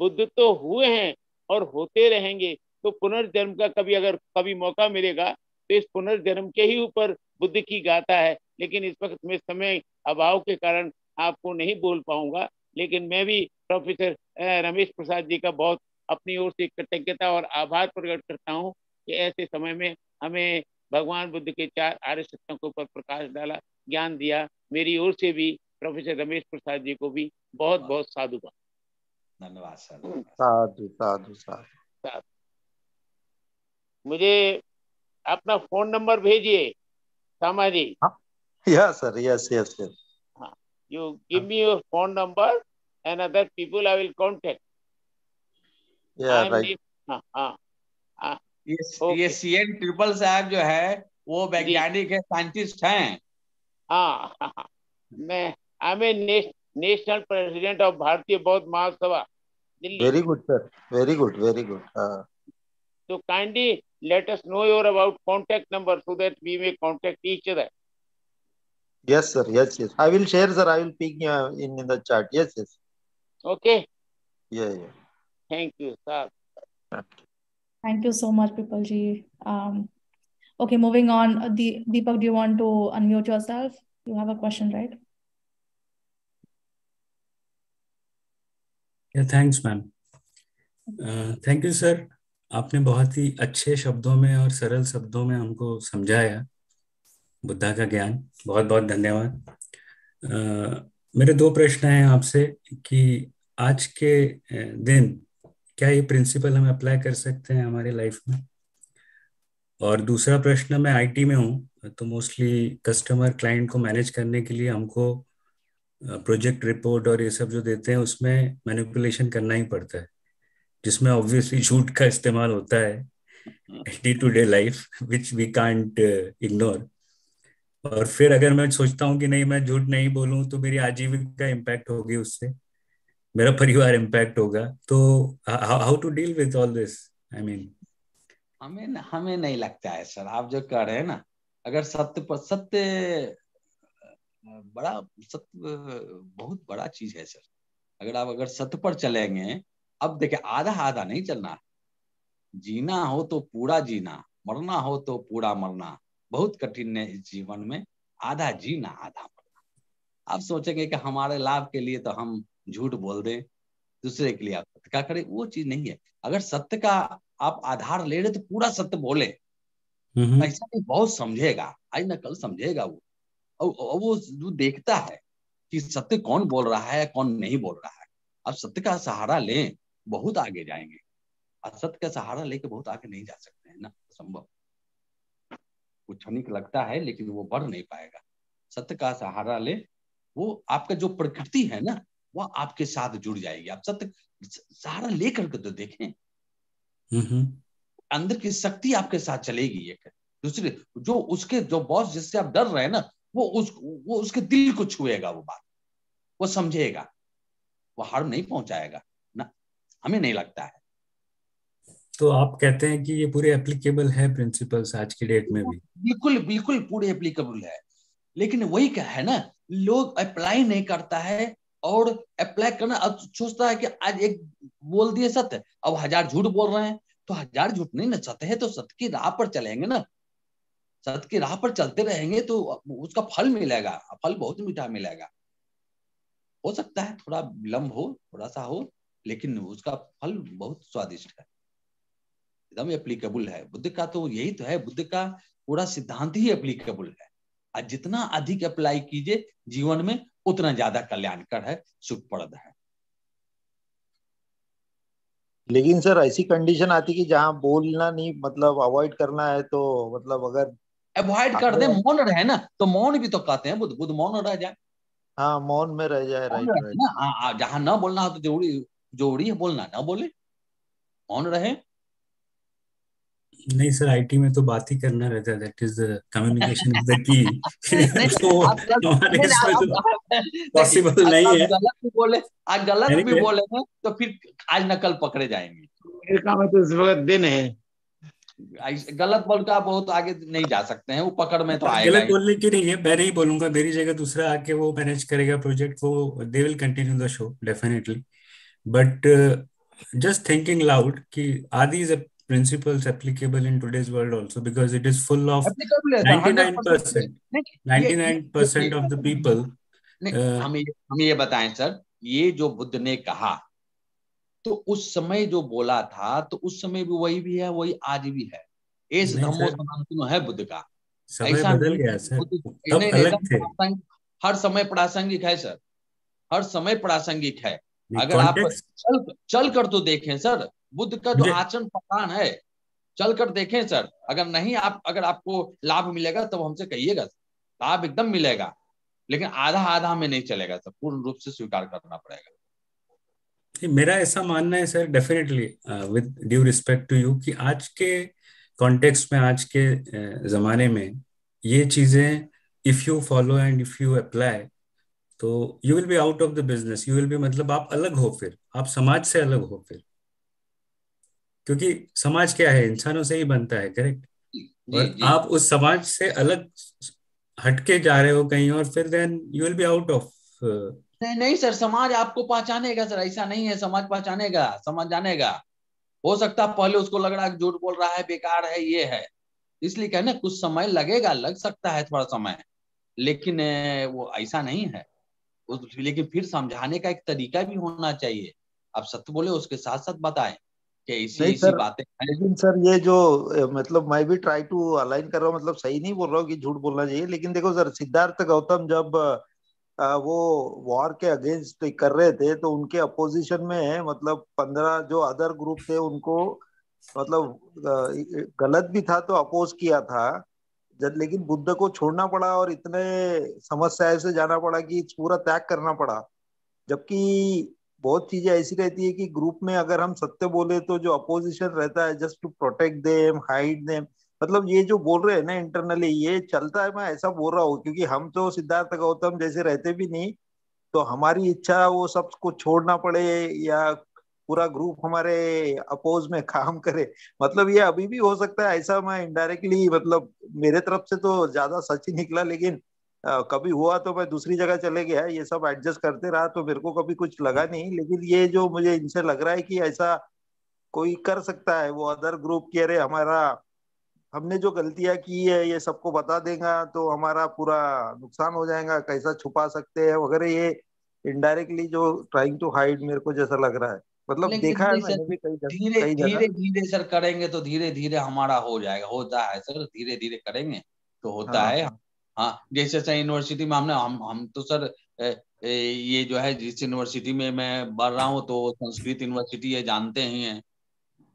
बुद्ध तो हुए हैं और होते रहेंगे तो पुनर्जन्म का कभी अगर कभी मौका मिलेगा तो इस पुनर्जन्म के ही ऊपर बुद्ध की गाता है लेकिन इस वक्त में समय अभाव के कारण आपको नहीं बोल पाऊंगा लेकिन मैं भी प्रोफेसर रमेश प्रसाद जी का बहुत अपनी ओर से कृतज्ञता और आभार प्रकट करता हूँ कि ऐसे समय में हमें भगवान बुद्ध के चार आर्य सत्यों के ऊपर प्रकाश डाला ज्ञान दिया मेरी ओर से भी प्रोफेसर रमेश प्रसाद जी को भी बहुत बहुत साधुवाद धन्यवाद साधु साधु साधु मुझे अपना फोन नंबर भेजिए सामा जी yes sir yes yes sir you give me your phone number and other people I will contact yeah I'm right हाँ, हाँ, हाँ, ये, okay. ट्रिपल साहब जो है वो वैज्ञानिक है साइंटिस्ट हैं हाँ, मैं आई national president of Bharatiya Bauddha Mahasabha very good sir very good very good तो kindly let us know your about contact number so that we may contact each other yes sir yes yes I will share sir I will pick in in the chat yes yes okay yeah yeah thank you sir thank you so much people जी Okay, moving on. De Deepak, do you want to unmute yourself? You have a question, right? Yeah, thanks, ma'am. Uh, thank you, sir. आपने बहुत ही अच्छे शब्दों में और सरल शब्दों में हमको समझाया बुद्धा का ज्ञान बहुत बहुत धन्यवाद uh, मेरे दो प्रश्न हैं आपसे कि आज के दिन क्या ये प्रिंसिपल हम अप्लाई कर सकते हैं हमारे लाइफ में और दूसरा प्रश्न मैं आईटी में हूँ तो मोस्टली कस्टमर क्लाइंट को मैनेज करने के लिए हमको प्रोजेक्ट रिपोर्ट और ये सब जो देते हैं उसमें मैनिपुलेशन करना ही पड़ता है जिसमें ऑब्वियसली झूठ का इस्तेमाल होता है day to day life which we can't ignore और फिर अगर मैं सोचता हूँ कि नहीं मैं झूठ नहीं बोलूँ तो मेरी आजीविका इम्पैक्ट होगी उससे मेरा परिवार इम्पैक्ट होगा तो how to deal with all this I mean हमें हमें नहीं लगता है सर आप जो कह रहे हैं ना अगर सत्य पर सत्य बड़ा सत्य बहुत बड़ा चीज है सर अगर आप अगर सत्य पर चलेंगे अब देखे आधा आधा नहीं चलना जीना हो तो पूरा जीना मरना हो तो पूरा मरना बहुत कठिन है इस जीवन में आधा जीना आधा मरना आप सोचेंगे कि हमारे लाभ के लिए तो हम झूठ बोल दें दूसरे के लिए आप सत्य करें वो चीज नहीं है अगर सत्य का आप आधार ले रहे तो पूरा सत्य बोले तो ऐसा नहीं बहुत समझेगा आज ना कल समझेगा वो और वो जो देखता है कि सत्य कौन बोल रहा है कौन नहीं बोल रहा है आप सत्य का सहारा लें बहुत आगे जाएंगे असत्य का सहारा लेके बहुत आगे नहीं जा सकते हैं ना संभव वो क्षणिक लगता है लेकिन वो बढ़ नहीं पाएगा सत्य का सहारा ले वो आपका जो प्रकृति है ना वह आपके साथ जुड़ जाएगी आप सत्य सहारा लेकर के तो देखें अंदर की शक्ति आपके साथ चलेगी एक दूसरी जो उसके जो बॉस जिससे आप डर रहे हैं ना वो उस वो उसके दिल को छुएगा वो बात वो समझेगा वो हार्म नहीं पहुंचाएगा ना हमें नहीं लगता है तो आप कहते हैं कि ये पूरे एप्लीकेबल है प्रिंसिपल्स आज की डेट में भी बिल्कुल बिल्कुल पूरे एप्लीकेबल है लेकिन वही क्या है ना लोग अप्लाई नहीं करता है और अप्लाई करना अब सोचता है कि आज एक बोल दिए सत्य अब हजार झूठ बोल रहे हैं तो हजार झूठ नहीं ना सत्य है तो सत्य की राह पर चलेंगे ना सत्य की राह पर चलते रहेंगे तो उसका फल मिलेगा फल बहुत मीठा मिलेगा हो सकता है थोड़ा विलम्ब हो थोड़ा सा हो लेकिन उसका फल बहुत स्वादिष्ट है एकदम एप्लीकेबल है बुद्ध का तो यही तो है बुद्ध का पूरा सिद्धांत ही एप्लीकेबल है आज जितना अधिक अप्लाई कीजिए जीवन में उतना ज्यादा कल्याणकर है सुखप्रद है लेकिन सर ऐसी कंडीशन आती कि जहां बोलना नहीं मतलब अवॉइड करना है तो मतलब अगर अवॉइड कर दे मौन रहे ना तो मौन भी तो कहते हैं बुद्ध बुद्ध मौन रह जाए हाँ मौन में रह जाए राइट जाए ना जहां ना बोलना हो तो जरूरी जरूरी है बोलना ना बोले मौन रहे नहीं सर आईटी में तो बात ही करना रहता है that is the communication is the key तो हमारे इसमें तो पॉसिबल नहीं है गलत भी बोले आज गलत भी बोले तो फिर आज नकल पकड़े जाएंगे मेरे काम तो इस वक्त दिन है गलत बोल का बहुत आगे नहीं जा सकते हैं वो पकड़ में तो आएगा गलत बोलने की नहीं है मैं नहीं बोलूंगा मेरी जगह दूसरा आके वो मैनेज करेगा प्रोजेक्ट वो they will continue the show definitely but just thinking loud कि आदि is a principles applicable in today's world also because it is full of 99% 99% of the people uh, हमें हमें ये बताएं सर ये जो बुद्ध ने कहा तो उस समय जो बोला था तो उस समय भी वही भी है वही आज भी है एस धम्मो सनातन है बुद्ध का ऐसा बदल गया सर हर समय प्रासंगिक है सर हर समय प्रासंगिक है अगर आप चल चल कर तो देखें सर बुद्ध का जो आचरण प्रधान है चल कर देखें सर अगर नहीं आप अगर आपको लाभ मिलेगा तो हमसे कहिएगा लाभ एकदम मिलेगा लेकिन आधा आधा में नहीं चलेगा सर पूर्ण रूप से स्वीकार करना पड़ेगा मेरा ऐसा मानना है sir definitely with due respect to you कि आज के कॉन्टेक्स्ट में आज के uh, जमाने में ये चीजें if you follow and if you apply तो you will be out of the business you will be मतलब आप अलग हो फिर आप समाज से अलग हो फिर क्योंकि समाज क्या है इंसानों से ही बनता है करेक्ट और जी. आप उस समाज से अलग हटके जा रहे हो कहीं और फिर then you will be out of नहीं नहीं सर समाज आपको पहचानेगा सर ऐसा नहीं है समाज पहचानेगा समझ जानेगा हो सकता पहले उसको लग रहा है झूठ बोल रहा है बेकार है ये है इसलिए कहना कुछ समय लगेगा लग सकता है थोड़ा समय लेकिन वो ऐसा नहीं है लेकिन फिर समझाने का एक तरीका भी होना चाहिए आप सत्य बोले उसके साथ साथ बताएं इसी सर, बातें लेकिन सर ये जो मतलब मैं भी ट्राई टू अलाइन कर रहा हूँ मतलब सही नहीं बोल रहा हूँ कि झूठ बोलना चाहिए लेकिन देखो सर सिद्धार्थ गौतम जब आ, वो वॉर के अगेंस्ट कर रहे थे तो उनके अपोजिशन में मतलब पंद्रह जो अदर ग्रुप थे उनको मतलब गलत भी था तो अपोज किया था जब लेकिन बुद्ध को छोड़ना पड़ा और इतने समस्याएं से जाना पड़ा कि पूरा त्याग करना पड़ा जबकि बहुत चीजें ऐसी रहती है कि ग्रुप में अगर हम सत्य बोले तो जो अपोजिशन रहता है just to protect them hide them मतलब ये जो बोल रहे हैं ना इंटरनली ये चलता है मैं ऐसा बोल रहा हूँ क्योंकि हम तो सिद्धार्थ गौतम जैसे रहते भी नहीं तो हमारी इच्छा वो सब को छोड़ना पड़े या पूरा ग्रुप हमारे अपोज में काम करे मतलब ये अभी भी हो सकता है ऐसा मैं इनडायरेक्टली मतलब मेरे तरफ से तो ज्यादा सच ही निकला लेकिन कभी हुआ तो मैं दूसरी जगह चले गया ये सब एडजस्ट करते रहा तो मेरे को कभी कुछ लगा नहीं लेकिन ये जो मुझे इनसे लग रहा है कि ऐसा कोई कर सकता है वो अदर ग्रुप के अरे हमारा हमने जो गलतियां की है ये सबको बता देगा तो हमारा पूरा नुकसान हो जाएगा कैसा छुपा सकते हैं वगैरह ये इनडायरेक्टली जो ट्राइंग टू हाइड मेरे को जैसा लग रहा है मतलब देखा है मैंने भी कई धीरे धीरे धीरे सर करेंगे तो धीरे धीरे हमारा हो जाएगा होता है सर धीरे धीरे करेंगे तो होता हाँ, है हाँ जैसे सर यूनिवर्सिटी में हमने हम हम तो सर ये जो है जिस यूनिवर्सिटी में मैं बढ़ रहा हूँ तो संस्कृत यूनिवर्सिटी है जानते ही है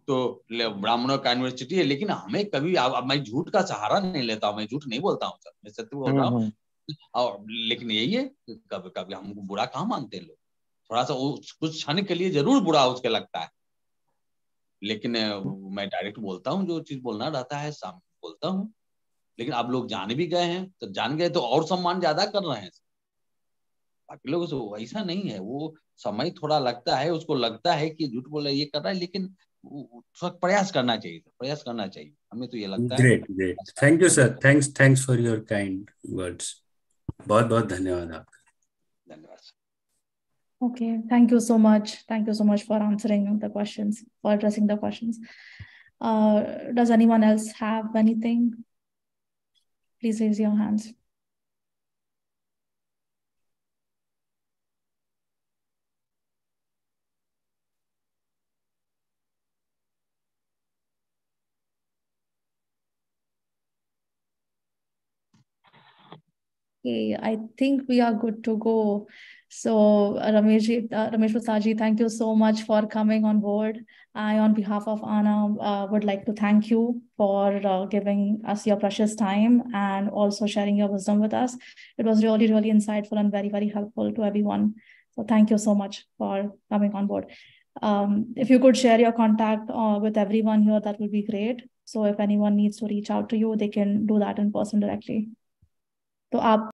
तो ब्राह्मणों का यूनिवर्सिटी है लेकिन हमें कभी अब मैं झूठ का सहारा नहीं लेता मैं झूठ नहीं बोलता हूँ सर मैं सत्य बोल रहा हूँ हम्म, हम्म। और लेकिन यही है कभी कभी हमको बुरा कहा मानते हैं लोग थोड़ा सा कुछ क्षण के लिए जरूर बुरा उसके लगता है लेकिन हम्म। मैं डायरेक्ट बोलता हूँ जो चीज बोलना रहता है सामने बोलता हूँ लेकिन आप लोग जान भी गए हैं तो जान गए तो और सम्मान ज्यादा कर रहे हैं बाकी लोगों से वो ऐसा नहीं है वो समय थोड़ा लगता है उसको लगता है कि झूठ बोल रहा है ये कर रहा है लेकिन थोड़ा प्रयास करना चाहिए प्रयास करना चाहिए हमें तो ये लगता great, है great thank you sir thanks thanks for your kind words बहुत बहुत धन्यवाद आपका धन्यवाद Okay, thank you so much. Thank you so much for answering the questions, for addressing the questions. Uh, does anyone else have anything Please raise your hands. Okay, I think we are good to go. So Ramesh, uh, Ramesh Vasaji, thank you so much for coming on board. I, on behalf of Anna, uh, would like to thank you for uh, giving us your precious time and also sharing your wisdom with us. It was really, really insightful and very, very helpful to everyone. So thank you so much for coming on board. Um, if you could share your contact uh, with everyone here, that would be great. So if anyone needs to reach out to you, they can do that in person directly. So, आप